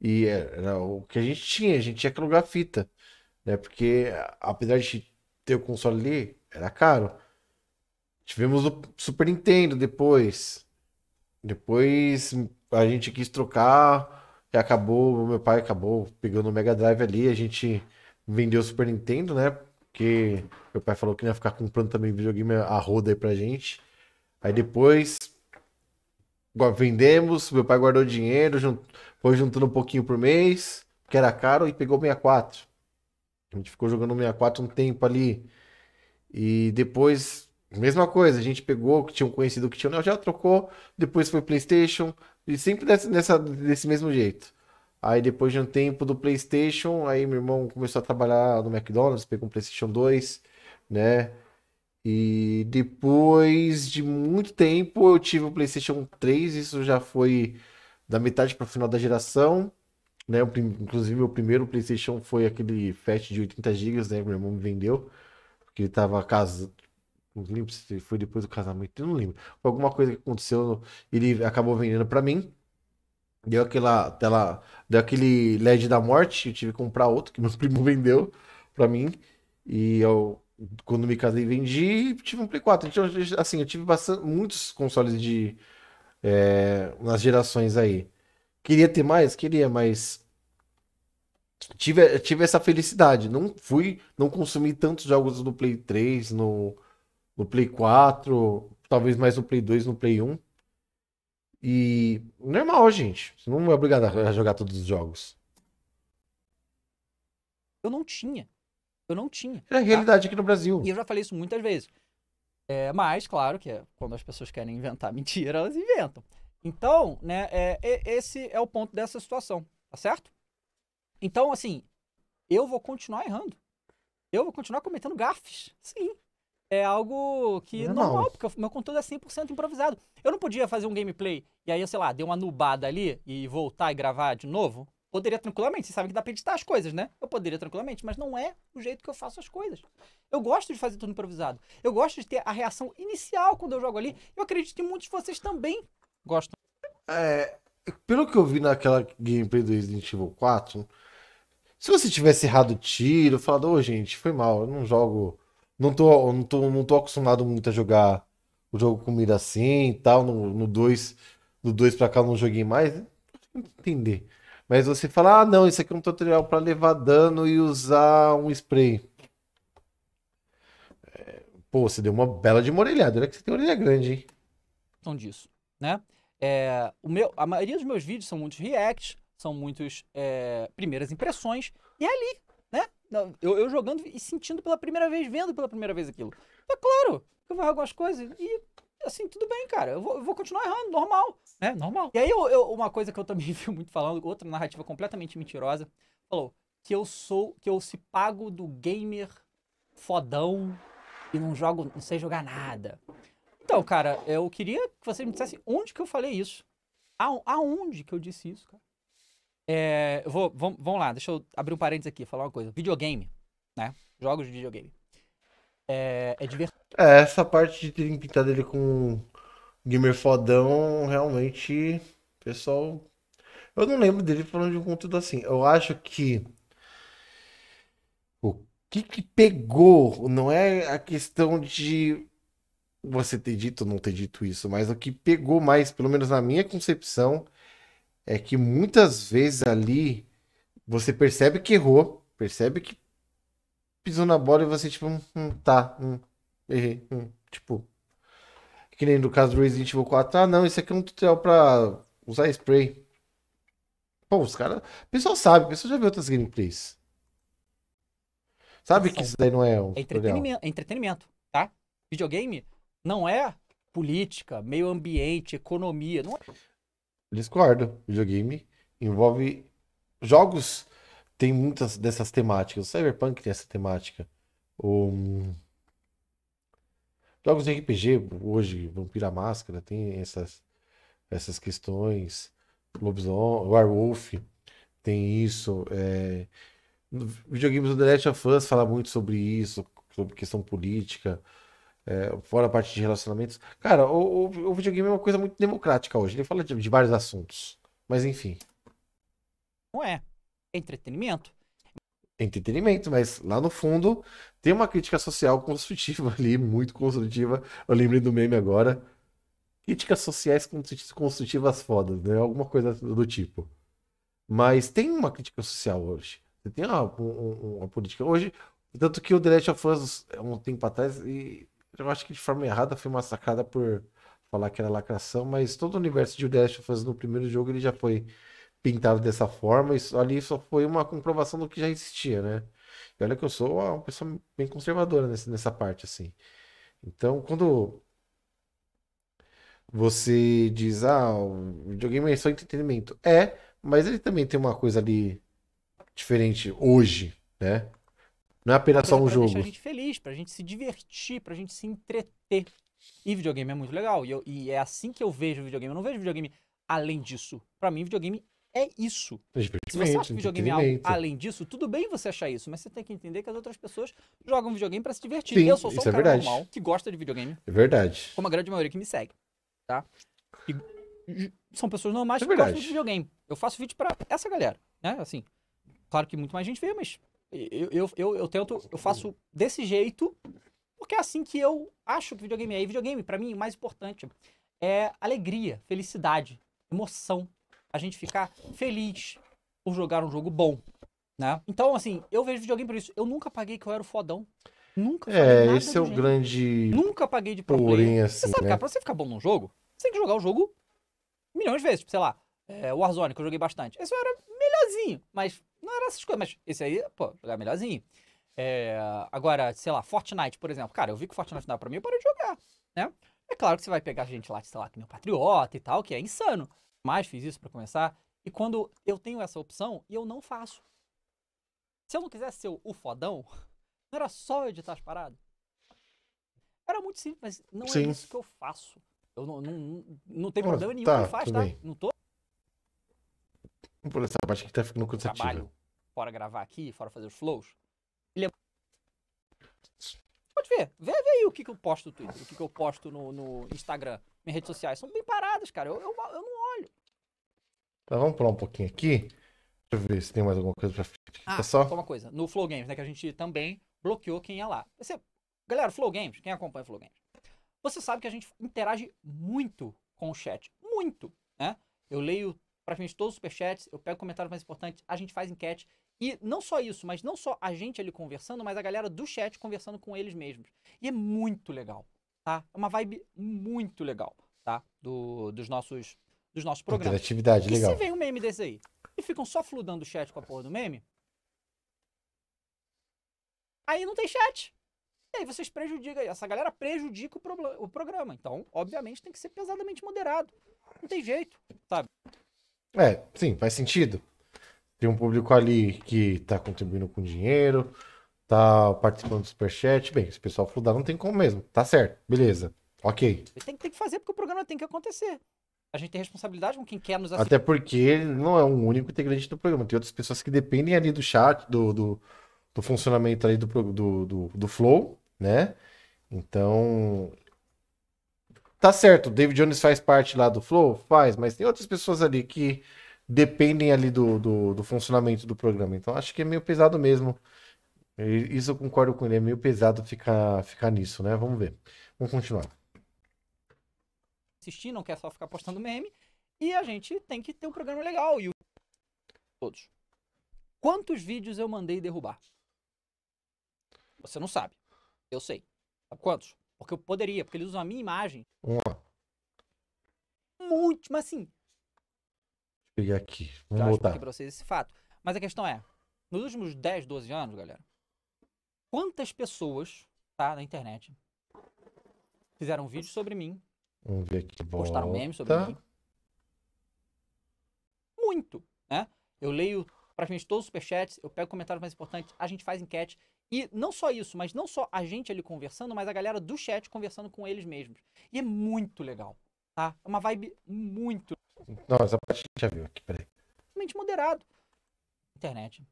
E era o que a gente tinha, a gente tinha que alugar fita, né? Porque apesar de ter o console ali, era caro. Tivemos o Super Nintendo depois. Depois a gente quis trocar e acabou, meu pai acabou pegando o Mega Drive ali, a gente vendeu o Super Nintendo, né? Porque meu pai falou que ia ficar comprando também videogame a roda aí pra gente. Aí depois vendemos, meu pai guardou dinheiro, foi juntando um pouquinho por mês, que era caro, e pegou 64. A gente ficou jogando 64 um tempo ali. E depois, mesma coisa, a gente pegou, que tinha um conhecido que tinha o já trocou, depois foi PlayStation, e sempre nessa, desse mesmo jeito. Aí depois de um tempo do PlayStation, aí meu irmão começou a trabalhar no McDonald's, pegou um PlayStation 2, né? E depois de muito tempo eu tive o PlayStation 3, isso já foi da metade para o final da geração. Né? Eu, inclusive, meu primeiro PlayStation foi aquele fat de 80 GB, né? Meu irmão me vendeu, porque ele estava casado. Não lembro se foi depois do casamento, não lembro. Foi alguma coisa que aconteceu, ele acabou vendendo para mim. Deu aquela tela, deu aquele LED da morte, eu tive que comprar outro que meu primo vendeu para mim. E eu quando me casei, vendi e tive um Play 4. Então, assim, eu tive bastante, muitos consoles de. É, nas gerações aí. Queria ter mais? Queria, mas. Tive, tive essa felicidade. Não fui. Não consumi tantos jogos do Play 3, no, no Play 4, talvez mais no Play 2, no Play 1. E. Normal, gente. Você não é obrigado a jogar todos os jogos. Eu não tinha. Eu não tinha. É a tá? realidade tá? aqui no Brasil. E eu já falei isso muitas vezes. É, mas, claro, que é, quando as pessoas querem inventar mentira, elas inventam. Então, né, é, esse é o ponto dessa situação, tá certo? Então, assim, eu vou continuar errando. Eu vou continuar cometendo gafes. Sim. É algo que é normal, não. porque meu conteúdo é 100% improvisado. Eu não podia fazer um gameplay e aí, sei lá, deu uma nubada ali e voltar e gravar de novo? Poderia tranquilamente, você sabe que dá pra editar as coisas, né? Eu poderia tranquilamente, mas não é o jeito que eu faço as coisas. Eu gosto de fazer tudo improvisado. Eu gosto de ter a reação inicial quando eu jogo ali. Eu acredito que muitos de vocês também gostam. É, pelo que eu vi naquela gameplay do Resident Evil 4, se você tivesse errado o tiro, falado, ô oh, gente, foi mal, eu não jogo. Não tô, não, tô, não tô acostumado muito a jogar o jogo com mira assim e tal. No 2 no dois, do dois pra cá eu não joguei mais. Entender. Mas você fala, ah, não, isso aqui é um tutorial para levar dano e usar um spray. É, pô, você deu uma bela de uma orelhada. Olha que você tem orelha grande, hein? Então disso, né? É, o meu, a maioria dos meus vídeos são muitos reacts, são muitos é, primeiras impressões. E é ali, né? Eu, eu, jogando e sentindo pela primeira vez, vendo pela primeira vez aquilo. Mas, é claro, eu vou errar algumas coisas e, assim, tudo bem, cara. Eu vou, eu vou continuar errando, normal. É, normal. E aí, eu, eu, uma coisa que eu também vi muito falando, outra narrativa completamente mentirosa, falou que eu sou, que eu se pago do gamer fodão e não jogo, não sei jogar nada. Então, cara, eu queria que você me dissesse onde que eu falei isso. Aonde que eu disse isso, cara? É, vou, vamos, vamos lá, deixa eu abrir um parênteses aqui, falar uma coisa. Videogame, né? Jogos de videogame. É, é divertido. É, essa parte de terem pintado ele com Gamer fodão, realmente, pessoal. Eu não lembro dele falando de um conteúdo assim. Eu acho que o que que pegou não é a questão de você ter dito ou não ter dito isso, mas o que pegou mais, pelo menos na minha concepção, é que muitas vezes ali você percebe que errou, percebe que pisou na bola e você tipo, hum, tá, hum, errei, hum, tipo, que nem no caso do Resident Evil 4. Ah, não, isso aqui é um tutorial pra usar spray. Pô, os caras. O pessoal sabe, o pessoal já viu outras gameplays. Sabe que isso daí não é um. É entretenimento, é entretenimento, tá? Videogame não é política, meio ambiente, economia. Não é... Discordo. Videogame envolve jogos tem muitas dessas temáticas. O Cyberpunk tem essa temática. O Jogos de RPG, hoje, Vampira Máscara, tem essas, essas questões. Lobisomem, Werewolf, tem isso. É... Videogames do The Last of Us fala muito sobre isso, sobre questão política, é... fora a parte de relacionamentos. Cara, o, o, o, videogame é uma coisa muito democrática hoje. Ele fala de, de vários assuntos. Mas enfim. Não É, é entretenimento entretenimento, mas lá no fundo tem uma crítica social construtiva ali, muito construtiva. Eu lembrei do meme agora. Críticas sociais construtivas fodas, né? Alguma coisa do tipo. Mas tem uma crítica social hoje. Você tem uma, ah, uma, uma política. Hoje, tanto que o The Last of Us, é um tempo atrás, e eu acho que de forma errada foi uma sacada por falar que era lacração, mas todo o universo de The Last of Us no primeiro jogo ele já foi pintado dessa forma, isso ali só foi uma comprovação do que já existia, né? E olha que eu sou uma pessoa bem conservadora nessa, nessa parte, assim. Então, quando você diz, ah, o videogame é só entretenimento. É, mas ele também tem uma coisa ali diferente hoje, né? Não é apenas só um pra jogo. Pra gente feliz, pra gente se divertir, pra gente se entreter. E videogame é muito legal. E, eu, e é assim que eu vejo videogame. Eu não vejo videogame além disso. Pra mim, videogame é isso. Se você acha que videogame é algo além disso, tudo bem você achar isso, mas você tem que entender que as outras pessoas jogam videogame para se divertir. Sim, eu sou só é um é cara verdade. normal que gosta de videogame. É verdade. Como a grande maioria que me segue, tá? E são pessoas normais é que gostam de videogame. Eu faço vídeo para essa galera, né? Assim, claro que muito mais gente vê, mas eu, eu, eu, eu tento, eu faço desse jeito porque é assim que eu acho que videogame é. E videogame, para mim, o mais importante é alegria, felicidade, emoção, a gente ficar feliz por jogar um jogo bom, né? Então, assim, eu vejo videogame por isso. Eu nunca paguei que eu era o fodão. Nunca É, esse é o jeito. grande. Nunca paguei de pro Porém, assim, você sabe, né? cara, pra você ficar bom num jogo, você tem que jogar o jogo milhões de vezes. Tipo, sei lá, é, Warzone, que eu joguei bastante. Esse era melhorzinho, mas não era essas coisas. Mas esse aí, pô, jogar melhorzinho. É, agora, sei lá, Fortnite, por exemplo. Cara, eu vi que Fortnite não dá pra mim, eu parei de jogar, né? É claro que você vai pegar gente lá, sei lá, que meu patriota e tal, que é insano mais fiz isso para começar. E quando eu tenho essa opção e eu não faço. Se eu não quisesse ser o fodão, não era só eu editar as paradas? Era muito simples, mas não é Sim. é isso que eu faço. Eu não, não, não tem problema nenhum tá, que tá? Não tô. Vamos por essa parte que tá ficando cansativa. Trabalho, fora gravar aqui, fora fazer os flows. Ele é... Pode ver. Vê, vê aí o que, que eu posto no Twitter, o que, que eu posto no, no Instagram, minhas redes sociais. São bem paradas, cara. Eu, eu, eu então vamos pular um pouquinho aqui. Deixa eu ver se tem mais alguma coisa pra frente. Tá ah, só uma coisa. No Flow Games, né? Que a gente também bloqueou quem ia lá. Você... É, galera, Flow Games, quem acompanha o Flow Games, você sabe que a gente interage muito com o chat. Muito, né? Eu leio praticamente todos os superchats, eu pego o comentário mais importante, a gente faz enquete. E não só isso, mas não só a gente ali conversando, mas a galera do chat conversando com eles mesmos. E é muito legal, tá? É uma vibe muito legal, tá? Do, dos nossos dos nossos programas. Interatividade, e legal. se vem um meme desse aí e ficam só fludando o chat com a porra do meme, aí não tem chat. E aí vocês prejudicam, essa galera prejudica o, o programa. Então, obviamente, tem que ser pesadamente moderado. Não tem jeito, sabe? É, sim, faz sentido. Tem um público ali que tá contribuindo com dinheiro, tá participando do superchat. Bem, se o pessoal fludar, não tem como mesmo. Tá certo, beleza. Ok. Tem, tem que fazer porque o programa tem que acontecer. A gente tem responsabilidade com quem quer nos assistir. Até porque ele não é um único integrante do programa. Tem outras pessoas que dependem ali do chat, do, do, do funcionamento ali do, do, do, do Flow, né? Então, tá certo, o David Jones faz parte lá do Flow? Faz, mas tem outras pessoas ali que dependem ali do, do, do, funcionamento do programa. Então acho que é meio pesado mesmo. Isso eu concordo com ele, é meio pesado ficar, ficar nisso, né? Vamos ver. Vamos continuar assistir, não quer só ficar postando meme. E a gente tem que ter um programa legal. E o... Todos. Quantos vídeos eu mandei derrubar? Você não sabe. Eu sei. Sabe quantos? Porque eu poderia, porque eles usam a minha imagem. Uma. Muito, mas assim. Peguei aqui. Vamos já voltar. aqui pra vocês esse fato. Mas a questão é: nos últimos 10, 12 anos, galera, quantas pessoas, tá, na internet, fizeram um vídeo sobre mim Vamos ver aqui. Postaram memes sobre mim. Muito, né? Eu leio praticamente todos os superchats, eu pego o comentário mais importante, a gente faz enquete. E não só isso, mas não só a gente ali conversando, mas a galera do chat conversando com eles mesmos. E é muito legal, tá? É uma vibe muito. Não, essa parte a gente já viu aqui, peraí. Simplesmente moderado. Internet.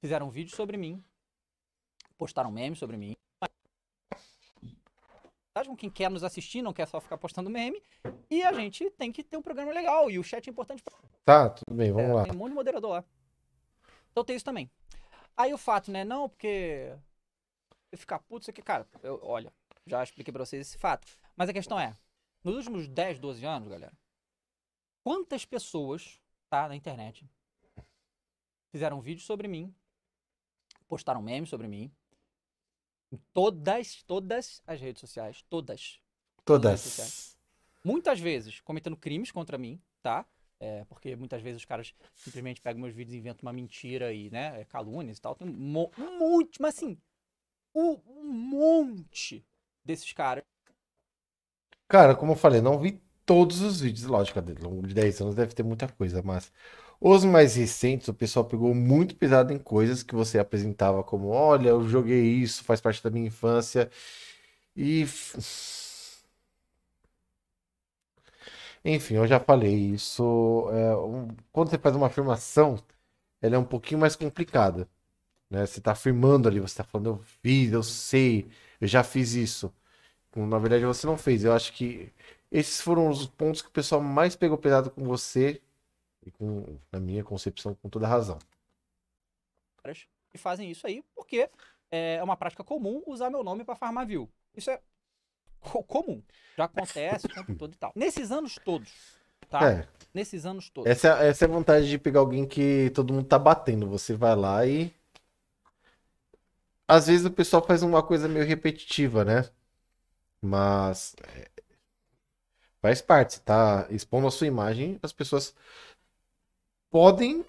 Fizeram um vídeo sobre mim, postaram memes sobre mim com tá? então, quem quer nos assistir, não quer só ficar postando meme. E a gente tem que ter um programa legal. E o chat é importante. Pra... Tá, tudo bem, vamos é, lá. Tem um monte de moderador lá. Então tem isso também. Aí o fato, né? Não, porque. Eu ficar puto, isso aqui, cara. Eu, olha, já expliquei pra vocês esse fato. Mas a questão é: nos últimos 10, 12 anos, galera, quantas pessoas, tá, na internet, fizeram vídeos sobre mim, postaram memes sobre mim, em todas, todas as redes sociais. Todas. Todas. todas muitas vezes cometendo crimes contra mim, tá? É, porque muitas vezes os caras simplesmente pegam meus vídeos e inventam uma mentira e, né, é calúnias e tal. Tem um, um monte, mas assim, um, um monte desses caras. Cara, como eu falei, não vi todos os vídeos, lógico, ao longo de 10 anos deve ter muita coisa, mas os mais recentes, o pessoal pegou muito pesado em coisas que você apresentava como, olha, eu joguei isso, faz parte da minha infância. E Enfim, eu já falei isso. É, um, quando você faz uma afirmação, ela é um pouquinho mais complicada. Né? Você está afirmando ali, você está falando, eu fiz, eu sei, eu já fiz isso. Na verdade, você não fez. Eu acho que esses foram os pontos que o pessoal mais pegou pesado com você e com, na minha concepção, com toda razão. E fazem isso aí porque é, é uma prática comum usar meu nome para farmar view. Isso é comum. Já acontece o tempo todo e tal. Nesses anos todos, tá? É. Nesses anos todos. Essa, essa é a vantagem de pegar alguém que todo mundo tá batendo. Você vai lá e. Às vezes o pessoal faz uma coisa meio repetitiva, né? Mas é, Faz parte, você tá expondo a sua imagem, as pessoas podem,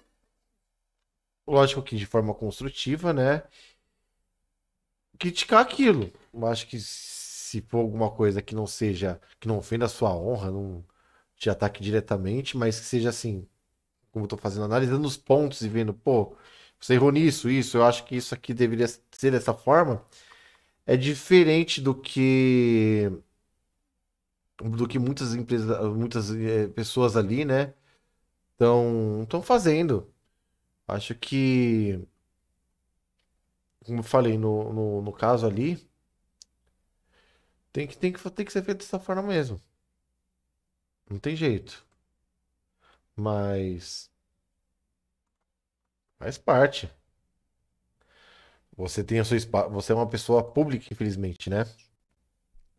lógico que de forma construtiva, né? Criticar aquilo. Eu acho que se for alguma coisa que não seja, que não ofenda a sua honra, não te ataque diretamente, mas que seja assim, como eu tô fazendo, analisando os pontos e vendo, pô, você errou nisso, isso, eu acho que isso aqui deveria ser dessa forma, é diferente do que do que muitas empresas, muitas é, pessoas ali, né? Estão estão fazendo. Acho que, como eu falei no, no, no caso ali, tem que, tem, que, tem que ser feito dessa forma mesmo. Não tem jeito. Mas. Faz parte. Você tem a sua Você é uma pessoa pública, infelizmente, né?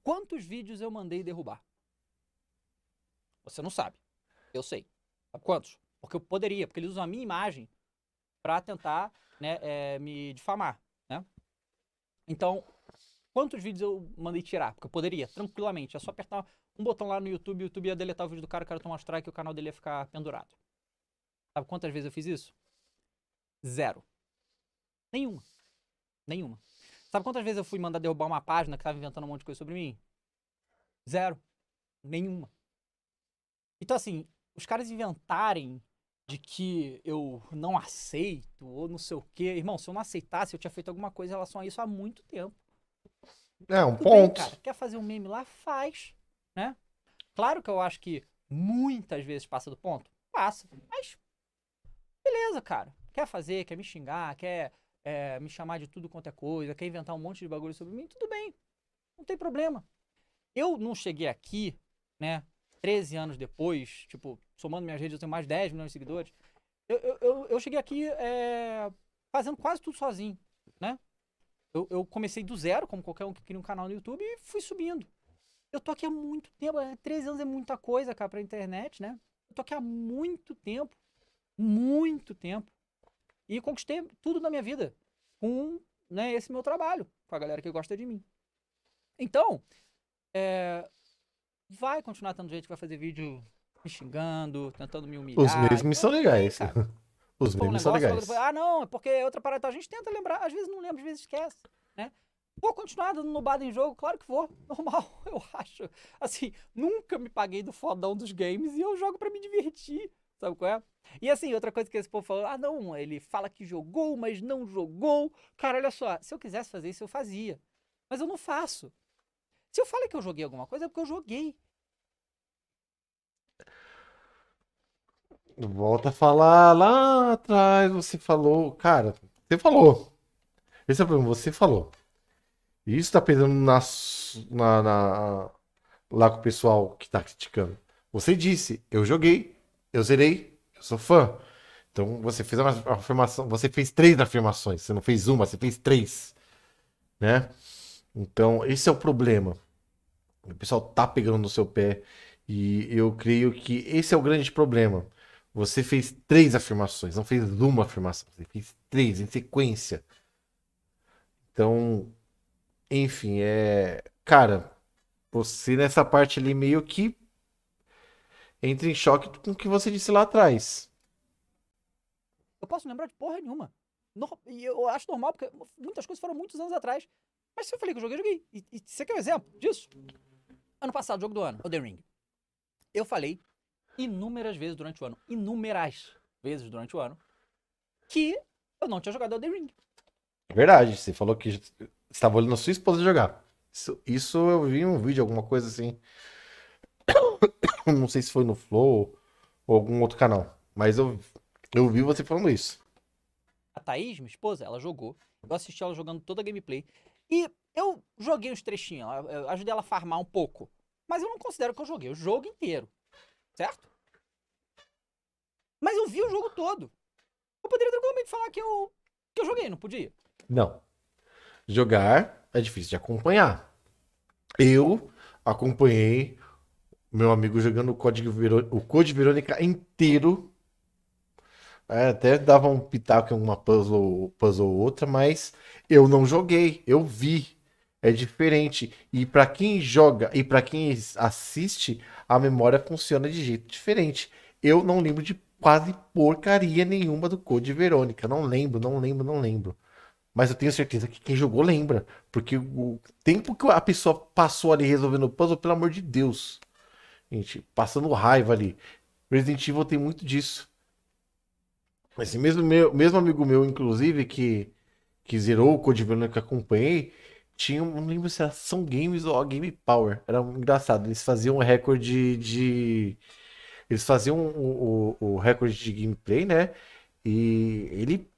Quantos vídeos eu mandei derrubar? Você não sabe. Eu sei. Sabe quantos? Porque eu poderia, porque eles usam a minha imagem para tentar né, é, me difamar. Né? Então, quantos vídeos eu mandei tirar? Porque eu poderia, tranquilamente. É só apertar um botão lá no YouTube, o YouTube ia deletar o vídeo do cara, o cara tomar strike e o canal dele ia ficar pendurado. Sabe quantas vezes eu fiz isso? Zero. Nenhuma. Nenhuma. Sabe quantas vezes eu fui mandar derrubar uma página que estava inventando um monte de coisa sobre mim? Zero. Nenhuma. Então, assim, os caras inventarem de que eu não aceito ou não sei o quê. Irmão, se eu não aceitasse, eu tinha feito alguma coisa em relação a isso há muito tempo. É, um Tudo ponto. Bem, cara, quer fazer um meme lá? Faz, né? Claro que eu acho que muitas vezes passa do ponto. Passa. Mas, beleza, cara. Quer fazer, quer me xingar, quer é, me chamar de tudo quanto é coisa, quer inventar um monte de bagulho sobre mim, tudo bem. Não tem problema. Eu não cheguei aqui, né, 13 anos depois, tipo, somando minhas redes, eu tenho mais 10 milhões de seguidores. Eu, eu, eu, eu cheguei aqui é, fazendo quase tudo sozinho, né? Eu, eu, comecei do zero, como qualquer um que cria um canal no YouTube, e fui subindo. Eu tô aqui há muito tempo, 13 é, anos é muita coisa, cara, pra internet, né? Eu tô aqui há muito tempo, muito tempo. E conquistei tudo na minha vida com né, esse meu trabalho, com a galera que gosta de mim. Então, é, vai continuar tendo gente que vai fazer vídeo me xingando, tentando me humilhar. Os mesmos são legais. Cara. Os mesmos um são é legais. ah, não, é porque é outra parada. a gente tenta lembrar, às vezes não lembra, às vezes esquece, né? Vou continuar dando nubada em jogo? Claro que vou. Normal, eu acho. Assim, nunca me paguei do fodão dos games e eu jogo para me divertir. Sabe qual é? E assim, outra coisa que esse povo falou, ah não, ele fala que jogou, mas não jogou. Cara, olha só, se eu quisesse fazer isso, eu fazia. Mas eu não faço. Se eu falo que eu joguei alguma coisa, é porque eu joguei. Volta a falar lá atrás, você falou. Cara, você falou. Esse é o problema, você falou. E isso tá pesando na, na, na, lá com o pessoal que tá criticando. Você disse, eu joguei, eu zerei, eu sou fã. Então você fez uma afirmação, você fez três afirmações, você não fez uma, você fez três. Né? Então, esse é o problema. O pessoal tá pegando no seu pé. E eu creio que esse é o grande problema. Você fez três afirmações, não fez uma afirmação, você fez três em sequência. Então, enfim, é. Cara, você nessa parte ali meio que entra em choque com o que você disse lá atrás. Eu posso lembrar de porra nenhuma. E eu acho normal, porque muitas coisas foram muitos anos atrás. Mas se eu falei que eu joguei, eu joguei. E, e você quer um exemplo disso? Ano passado, jogo do ano, Elden Ring. Eu falei inúmeras vezes durante o ano, inúmeras vezes durante o ano, que eu não tinha jogado The Ring. É verdade, você falou que estava olhando a sua esposa jogar. Isso, isso eu vi em um vídeo, alguma coisa assim. não sei se foi no Flow ou algum outro canal, mas eu, eu vi você falando isso. A Thaís, minha esposa, ela jogou. Eu assisti ela jogando toda a gameplay. E eu joguei uns trechinhos, eu ajudei ela a farmar um pouco. Mas eu não considero que eu joguei o jogo inteiro. Certo? Mas eu vi o jogo todo. Eu poderia tranquilamente falar que eu, que eu joguei, não podia? Não. Jogar é difícil de acompanhar. Eu acompanhei meu amigo jogando o Code Verônica, o Code Verônica inteiro. É, até dava um pitaco em uma puzzle, puzzle ou outra, mas eu não joguei, eu vi. É diferente. E para quem joga e para quem assiste, a memória funciona de jeito diferente. Eu não lembro de quase porcaria nenhuma do Code Verônica. Não lembro, não lembro, não lembro. Mas eu tenho certeza que quem jogou lembra. Porque o tempo que a pessoa passou ali resolvendo o puzzle, pelo amor de Deus. Gente, passando raiva ali. Resident Evil tem muito disso. Esse mesmo, meu, mesmo amigo meu, inclusive, que, que zerou o Code Verônica que acompanhei, tinha, não lembro se era São Games ou Game Power. Era engraçado. Eles faziam um recorde de. Eles faziam o, o, o recorde de gameplay, né? E ele.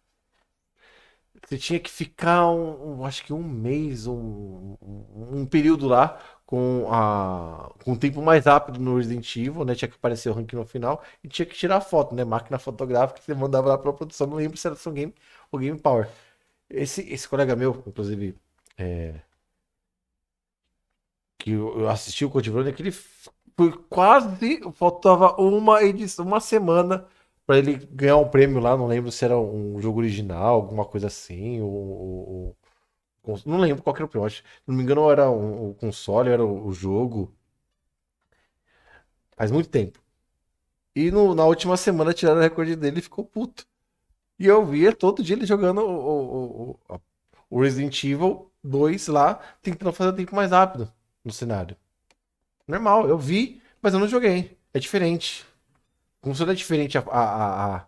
Você tinha que ficar, um, um acho que um mês, um, um período lá com, a, com um tempo mais rápido no Resident Evil, né? Tinha que aparecer o ranking no final e tinha que tirar foto, né? Máquina fotográfica que você mandava lá pra produção. Não lembro se era São Game ou Game Power. Esse, esse colega meu, inclusive, é, que eu assisti o Cotivrone, que ele foi quase. Faltava uma edição, uma semana para ele ganhar um prêmio lá. Não lembro se era um jogo original, alguma coisa assim, ou. ou não lembro qual era o prêmio. Se não me engano, era um, o console, era o, jogo. Faz muito tempo. E no, na última semana tiraram o recorde dele e ficou puto. E eu via todo dia ele jogando o, o, o, o Resident Evil 2 lá, tentando fazer o tempo mais rápido no cenário. Normal, eu vi, mas eu não joguei. É diferente. Funciona é diferente a, a, a,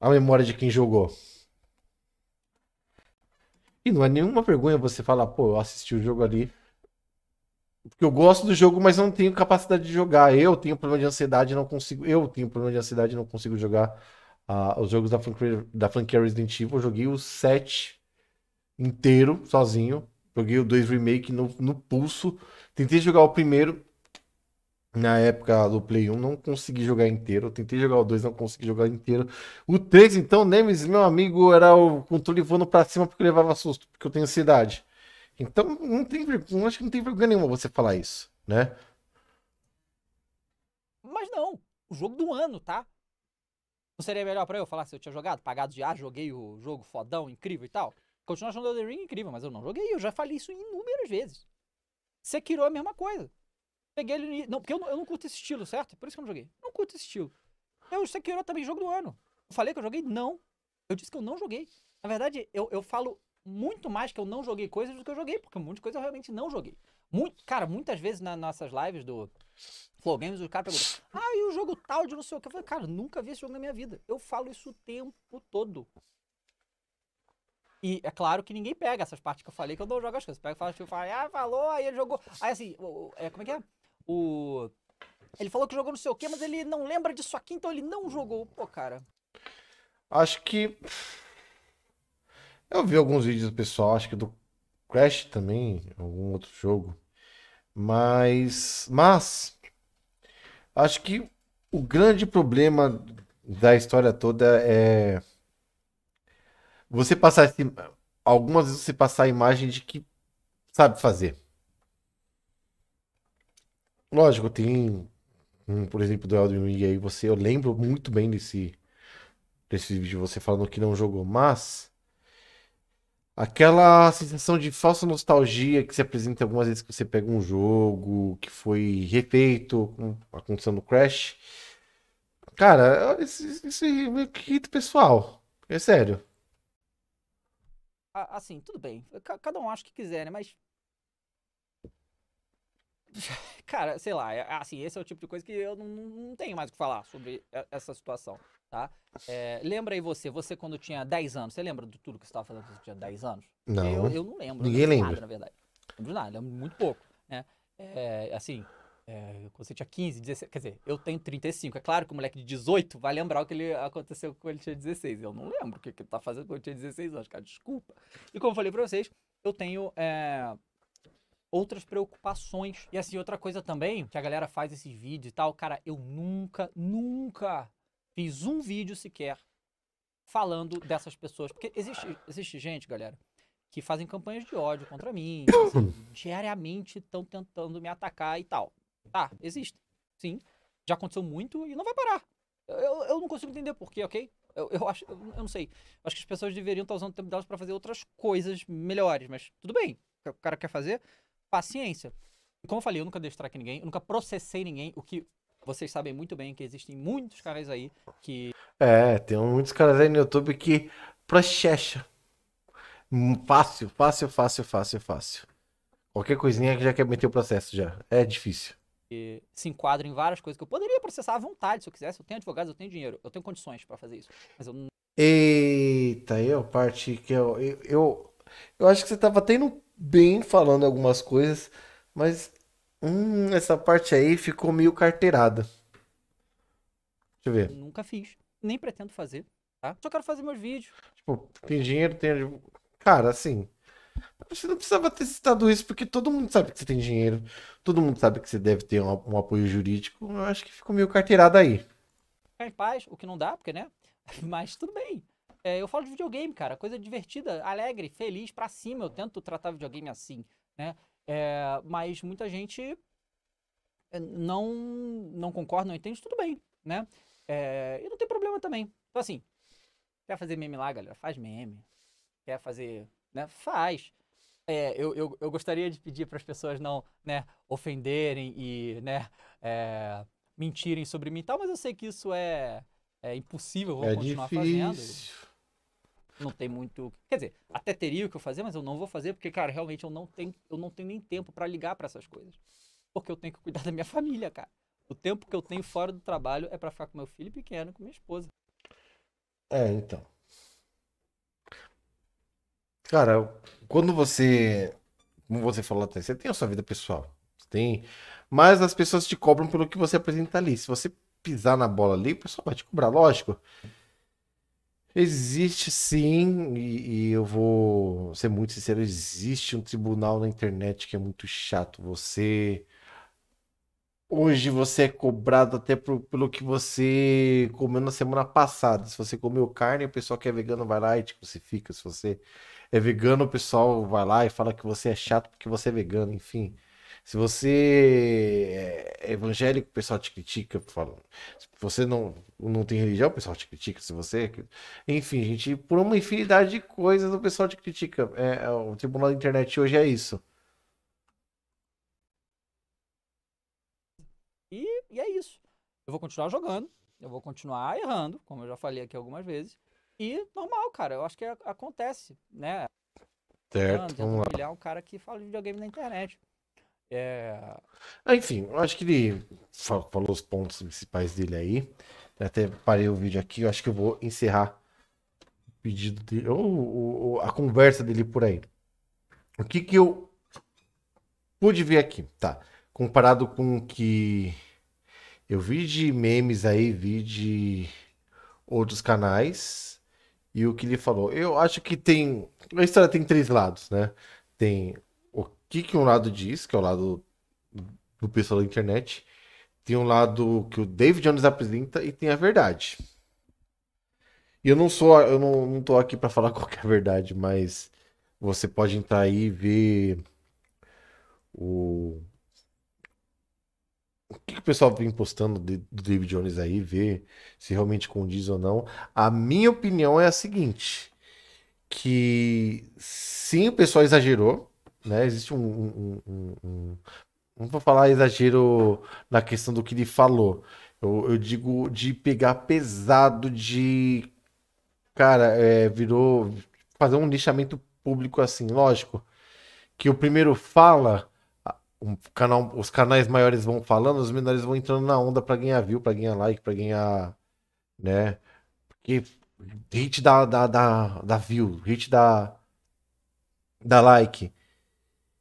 a memória de quem jogou. E não é nenhuma vergonha você falar, pô, eu assisti o jogo ali. Porque eu gosto do jogo, mas não tenho capacidade de jogar. Eu tenho problema de ansiedade não consigo. Eu tenho problema de ansiedade não consigo jogar uh, os jogos da franquia, da franquia Resident Evil. Eu joguei os 7 inteiro, sozinho. Joguei o 2 Remake no, no pulso. Tentei jogar o primeiro na época do Play 1, não consegui jogar inteiro. Tentei jogar o 2, não consegui jogar inteiro. O 3, então, Nemesis, meu amigo, era o controle voando pra cima porque levava susto, porque eu tenho ansiedade. Então, não tem vergonha, acho que não tem vergonha nenhuma você falar isso, né? Mas não, o jogo do ano, tá? Não seria melhor para eu falar se eu tinha jogado, pagado de ar ah, joguei o jogo fodão, incrível e tal? Continuo achando The Ring é incrível, mas eu não joguei. Eu já falei isso inúmeras vezes. Sekiro é a mesma coisa. Peguei ele. Não, porque eu não, eu não curto esse estilo, certo? Por isso que eu não joguei. Não curto esse estilo. Eu, o Sekiro é também jogo do ano. Eu falei que eu joguei? Não. Eu disse que eu não joguei. Na verdade, eu, eu falo muito mais que eu não joguei coisas do que eu joguei, porque um monte de coisa eu realmente não joguei. Muito, cara, muitas vezes nas nossas lives do Flow Games, o cara pergunta, ah, e o jogo tal de não sei o que. Eu falei, cara, nunca vi esse jogo na minha vida. Eu falo isso o tempo todo. E é claro que ninguém pega essas partes que eu falei, que eu não jogo as coisas. Pega e fala, tipo, fala, ah, falou, aí ele jogou. Aí assim, o, o, é, como é que é? O. Ele falou que jogou não sei o quê, mas ele não lembra disso aqui, então ele não jogou. Pô, cara. Acho que. Eu vi alguns vídeos do pessoal, acho que do Crash também, algum outro jogo. Mas. Mas. Acho que o grande problema da história toda é você passar esse, algumas vezes você passar a imagem de que sabe fazer. Lógico, tem um, por exemplo, do Elden Ring aí, você eu lembro muito bem desse desse vídeo você falando que não jogou, mas aquela sensação de falsa nostalgia que se apresenta algumas vezes que você pega um jogo que foi refeito, como aconteceu no Crash. Cara, isso, isso é meio que pessoal. É sério assim, tudo bem. Cada um acha o que quiser, né? Mas. Cara, sei lá, é, assim, esse é o tipo de coisa que eu não, não tenho mais o que falar sobre essa situação, tá? É, lembra aí você, você quando tinha 10 anos, você lembra de tudo que você estava fazendo quando você tinha 10 anos? Não. Eu, eu não lembro. Né? Ninguém lembra. Nada, na verdade. Não lembro de nada, lembro muito pouco, né? É, assim, é, quando você tinha 15, 16, quer dizer, eu tenho 35. É claro que o moleque de 18 vai lembrar o que ele aconteceu quando ele tinha 16. Eu não lembro o que, que ele tá fazendo quando ele tinha 16 anos, cara, desculpa. E como eu falei pra vocês, eu tenho é, outras preocupações. E assim, outra coisa também, que a galera faz esses vídeos e tal, cara, eu nunca, nunca fiz um vídeo sequer falando dessas pessoas. Porque existe, existe gente, galera, que fazem campanhas de ódio contra mim, assim, diariamente estão tentando me atacar e tal. Tá, existe. Sim. Já aconteceu muito e não vai parar. Eu, eu não consigo entender porquê, ok? Eu, eu acho, eu, eu, não sei. Acho que as pessoas deveriam estar usando o tempo delas para fazer outras coisas melhores, mas tudo bem. O cara quer fazer, paciência. Como eu falei, eu nunca dei strike ninguém, eu nunca processei ninguém, o que vocês sabem muito bem que existem muitos caras aí que. É, tem muitos caras aí no YouTube que processa. Fácil, fácil, fácil, fácil, fácil. Qualquer coisinha que já quer meter o processo já. É difícil se enquadra em várias coisas que eu poderia processar à vontade se eu quisesse. Eu tenho advogados, eu tenho dinheiro, eu tenho condições para fazer isso. Mas eu não... Eita, eu é parte que eu, eu, eu, eu acho que você estava tendo bem falando algumas coisas, mas hum, essa parte aí ficou meio carteirada. Deixa eu ver. Eu nunca fiz, nem pretendo fazer, tá? Só quero fazer meus vídeos. Tipo, tem dinheiro, tem. Cara, assim, você não precisava ter citado isso, porque todo mundo sabe que você tem dinheiro, todo mundo sabe que você deve ter um, um apoio jurídico. Eu acho que ficou meio carteirado aí. Ficar em paz, o que não dá, porque, né? Mas tudo bem. É, eu falo de videogame, cara, coisa divertida, alegre, feliz, pra cima. Eu tento tratar videogame assim, né? É, mas muita gente é, não, não concorda, não entende, tudo bem, né? É, e não tem problema também. Então, assim, quer fazer meme lá, galera? Faz meme. Quer fazer né? Faz é, eu, eu, eu, gostaria de pedir para as pessoas não né, ofenderem e né, é, mentirem sobre mim e tal, mas eu sei que isso é, é impossível, vou é continuar difícil. fazendo. Não tem muito. Quer dizer, até teria o que eu fazer, mas eu não vou fazer, porque, cara, realmente eu não tenho, eu não tenho nem tempo para ligar para essas coisas. Porque eu tenho que cuidar da minha família, cara. O tempo que eu tenho fora do trabalho é para ficar com meu filho pequeno, com minha esposa. É, então. Cara, quando você. Como você falou até, você tem a sua vida pessoal. tem. Mas as pessoas te cobram pelo que você apresenta ali. Se você pisar na bola ali, o pessoal vai te cobrar, lógico. Existe sim, e, e, eu vou ser muito sincero: existe um tribunal na internet que é muito chato. Você. Hoje você é cobrado até por, pelo que você comeu na semana passada. Se você comeu carne, o pessoal que é vegano vai lá e te crucifica. Se você é vegano, o pessoal vai lá e fala que você é chato porque você é vegano, enfim. Se você é evangélico, o pessoal te critica. Se você não, não tem religião, o pessoal te critica. Se você. É enfim, gente, por uma infinidade de coisas, o pessoal te critica. É, é, o tribunal da internet hoje é isso. E, e é isso. Eu vou continuar jogando, eu vou continuar errando, como eu já falei aqui algumas vezes. E normal, cara, eu acho que acontece, né? Certo, vamos lá. é um cara que fala de videogame na internet. É... Ah, enfim, eu acho que ele falou os pontos principais dele aí. Até parei o vídeo aqui, eu acho que eu vou encerrar o pedido dele, ou, ou a conversa dele por aí. O que que eu pude ver aqui, tá? Comparado com o que eu vi de memes aí, vi de outros canais, e o que ele falou. Eu acho que tem. A história tem três lados, né? Tem o que, que um lado diz, que é o lado do pessoal da internet. Tem um lado que o David Jones apresenta e tem a verdade. E eu não sou. Eu não, não tô aqui para falar qualquer é verdade, mas você pode entrar aí e ver o, o que, que o pessoal vem postando do David Jones aí, ver se realmente condiz ou não. A minha opinião é a seguinte: que sim, o pessoal exagerou, né? Existe um. um, um, um não vou falar exagero na questão do que ele falou. Eu, eu digo de pegar pesado, de. Cara, é, virou. Fazer um lixamento público assim. Lógico que o primeiro fala um canal, os canais maiores vão falando, os menores vão entrando na onda para ganhar view, para ganhar like, para ganhar, né? Porque hit da, da, da, da view, hit da, da like.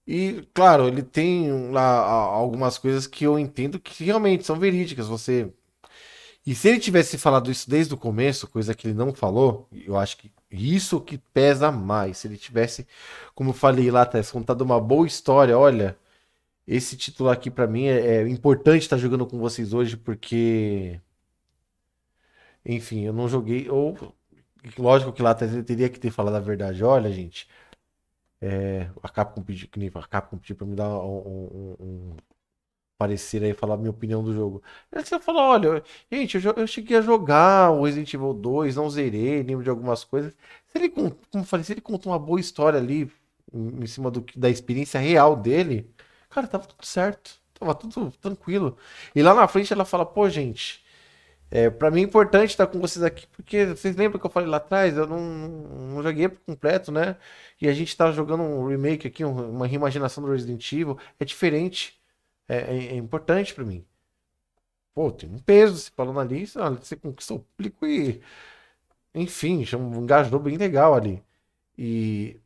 E, claro, ele tem lá algumas coisas que eu entendo que realmente são verídicas. Você. E se ele tivesse falado isso desde o começo, coisa que ele não falou, eu acho que isso que pesa mais. Se ele tivesse, como eu falei lá atrás, contado uma boa história, olha, esse título aqui para mim é, é importante estar tá jogando com vocês hoje porque enfim, eu não joguei ou lógico que lá teria que ter falado a verdade. Olha, gente, é, a Capcom pediu, a Capcom pediu pra me dar um, um, um parecer aí, falar a minha opinião do jogo. Aí você fala, olha, gente, eu, eu, cheguei a jogar o Resident Evil 2, não zerei, lembro de algumas coisas. Se ele, como falei, se ele conta uma boa história ali, em, em cima do, da experiência real dele, Cara, tava tudo certo. Tava tudo tranquilo. E lá na frente ela fala, pô, gente, é, para mim é importante estar com vocês aqui, porque vocês lembram que eu falei lá atrás, eu não, não joguei por completo, né? E a gente tava tá jogando um remake aqui, uma reimaginação do Resident Evil, é diferente, é, é, é importante para mim. Pô, tem um peso, você falando ali, você conquistou o público e. Enfim, engajou bem legal ali. E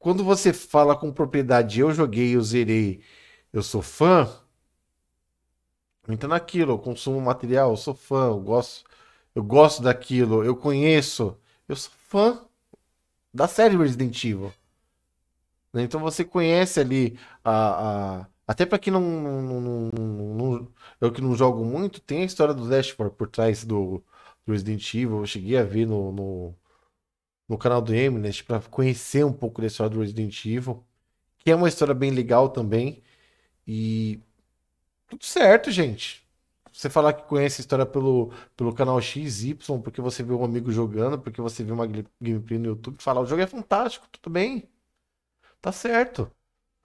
quando você fala com propriedade, eu joguei, eu zerei, eu sou fã, entra naquilo, eu consumo material, eu sou fã, eu gosto, eu gosto daquilo, eu conheço, eu sou fã da série Resident Evil. Né? Então você conhece ali a. a... até para quem não, não, não, não, Eu que não jogo muito, tem a história do Dashboard por trás do, do Resident Evil. Eu cheguei a ver no, no no canal do Eminent para conhecer um pouco da história do Resident Evil, que é uma história bem legal também. E tudo certo, gente. Você falar que conhece a história pelo, pelo canal XY, porque você viu um amigo jogando, porque você viu uma gameplay no YouTube, falar o jogo é fantástico, tudo bem. Tá certo.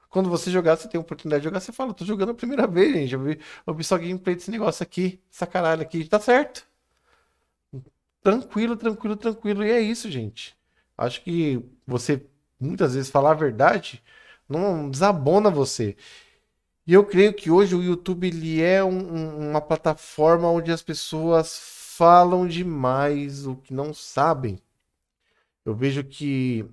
Quando você jogar, você tem a oportunidade de jogar, você fala, tô jogando a primeira vez, gente. Eu vi, eu vi só gameplay desse negócio aqui, essa caralho aqui, tá certo tranquilo, tranquilo, tranquilo. E é isso, gente. Acho que você muitas vezes falar a verdade não desabona você. E eu creio que hoje o YouTube ele é um, uma plataforma onde as pessoas falam demais o que não sabem. Eu vejo que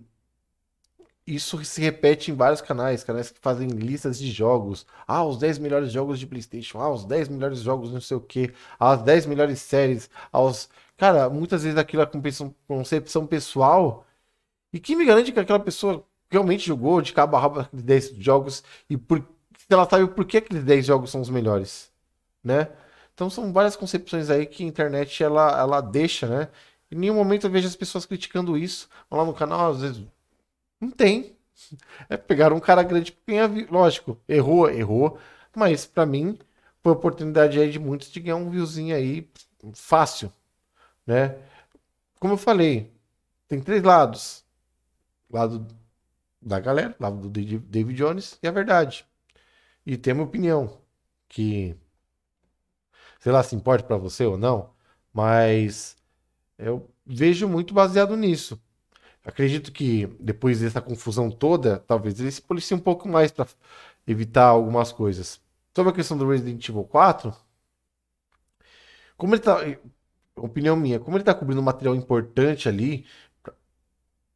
isso se repete em vários canais, canais que fazem listas de jogos. Ah, os 10 melhores jogos de PlayStation, ah, os 10 melhores jogos não sei o que, ah, as 10 melhores séries, aos ah, Cara, muitas vezes aquilo é concepção pessoal. E que me garante que aquela pessoa realmente jogou de cabo a rabo aqueles 10 jogos e por, ela sabe por que aqueles 10 jogos são os melhores, né? Então são várias concepções aí que a internet ela, ela deixa, né? Em nenhum momento eu vejo as pessoas criticando isso. Lá no canal, às vezes, não tem. É pegar um cara grande quem é, lógico, errou, errou. Mas para mim, foi oportunidade aí de muitos de ganhar um viewzinho aí fácil, né? Como eu falei, tem três lados. Lado da galera, lado do David Jones e a verdade. E tem uma opinião que sei lá se importa para você ou não, mas eu vejo muito baseado nisso. Acredito que depois dessa confusão toda, talvez ele se policie um pouco mais para evitar algumas coisas. Sobre a questão do Resident Evil 4, como ele tá, opinião minha, como ele está cobrindo um material importante ali,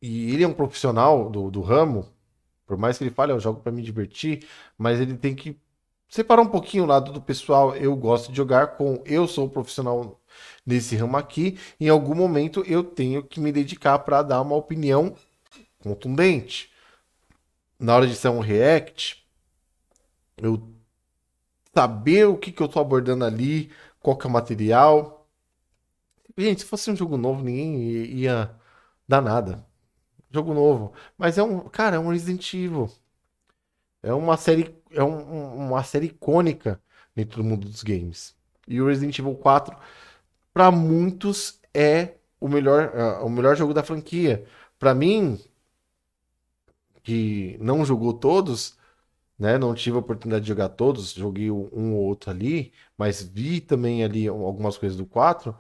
e ele é um profissional do, do ramo, por mais que ele fale, ah, eu jogo para me divertir, mas ele tem que separar um pouquinho o lado do pessoal. Eu gosto de jogar com, eu sou profissional nesse ramo aqui, em algum momento eu tenho que me dedicar para dar uma opinião contundente. Na hora de ser um react, eu saber o que, que eu estou abordando ali, qual que é o material, Gente, se fosse um jogo novo, ninguém ia dar nada. Jogo novo. Mas é um. Cara, é um Resident Evil. É uma série. É um, uma série icônica dentro do mundo dos games. E o Resident Evil 4, para muitos, é o melhor, uh, o melhor jogo da franquia. Para mim, que não jogou todos, né? Não tive a oportunidade de jogar todos, joguei um ou outro ali, mas vi também ali algumas coisas do 4.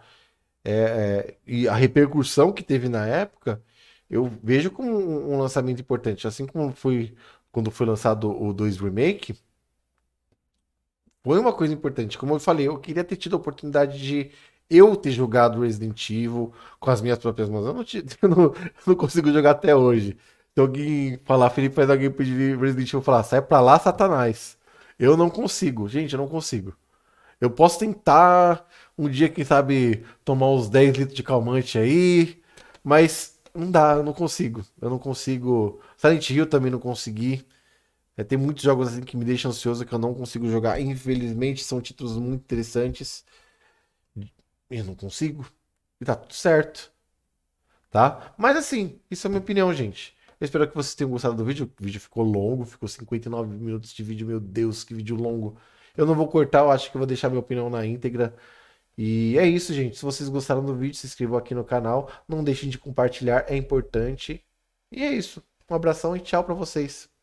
É, é, e a repercussão que teve na época, eu vejo como um, um lançamento importante. Assim como foi quando foi lançado o 2 Remake, foi uma coisa importante. Como eu falei, eu queria ter tido a oportunidade de eu ter jogado Resident Evil com as minhas próprias mãos. Eu não, te, eu não, eu não consigo jogar até hoje. Se alguém falar, Felipe, faz alguém pedir Resident Evil, falar, sai pra lá, Satanás. Eu não consigo, gente, eu não consigo. Eu posso tentar um dia, quem sabe, tomar uns 10 litros de calmante aí, mas não dá, eu não consigo. Eu não consigo. Silent Hill também não consegui. É, tem muitos jogos assim que me deixam ansioso que eu não consigo jogar. Infelizmente, são títulos muito interessantes. Eu não consigo. E tá tudo certo. Tá? Mas assim, isso é a minha opinião, gente. Eu espero que vocês tenham gostado do vídeo. O vídeo ficou longo, ficou 59 minutos de vídeo. Meu Deus, que vídeo longo. Eu não vou cortar, eu acho que vou deixar minha opinião na íntegra. E é isso, gente. Se vocês gostaram do vídeo, se inscrevam aqui no canal. Não deixem de compartilhar, é importante. E é isso. Um abração e tchau para vocês.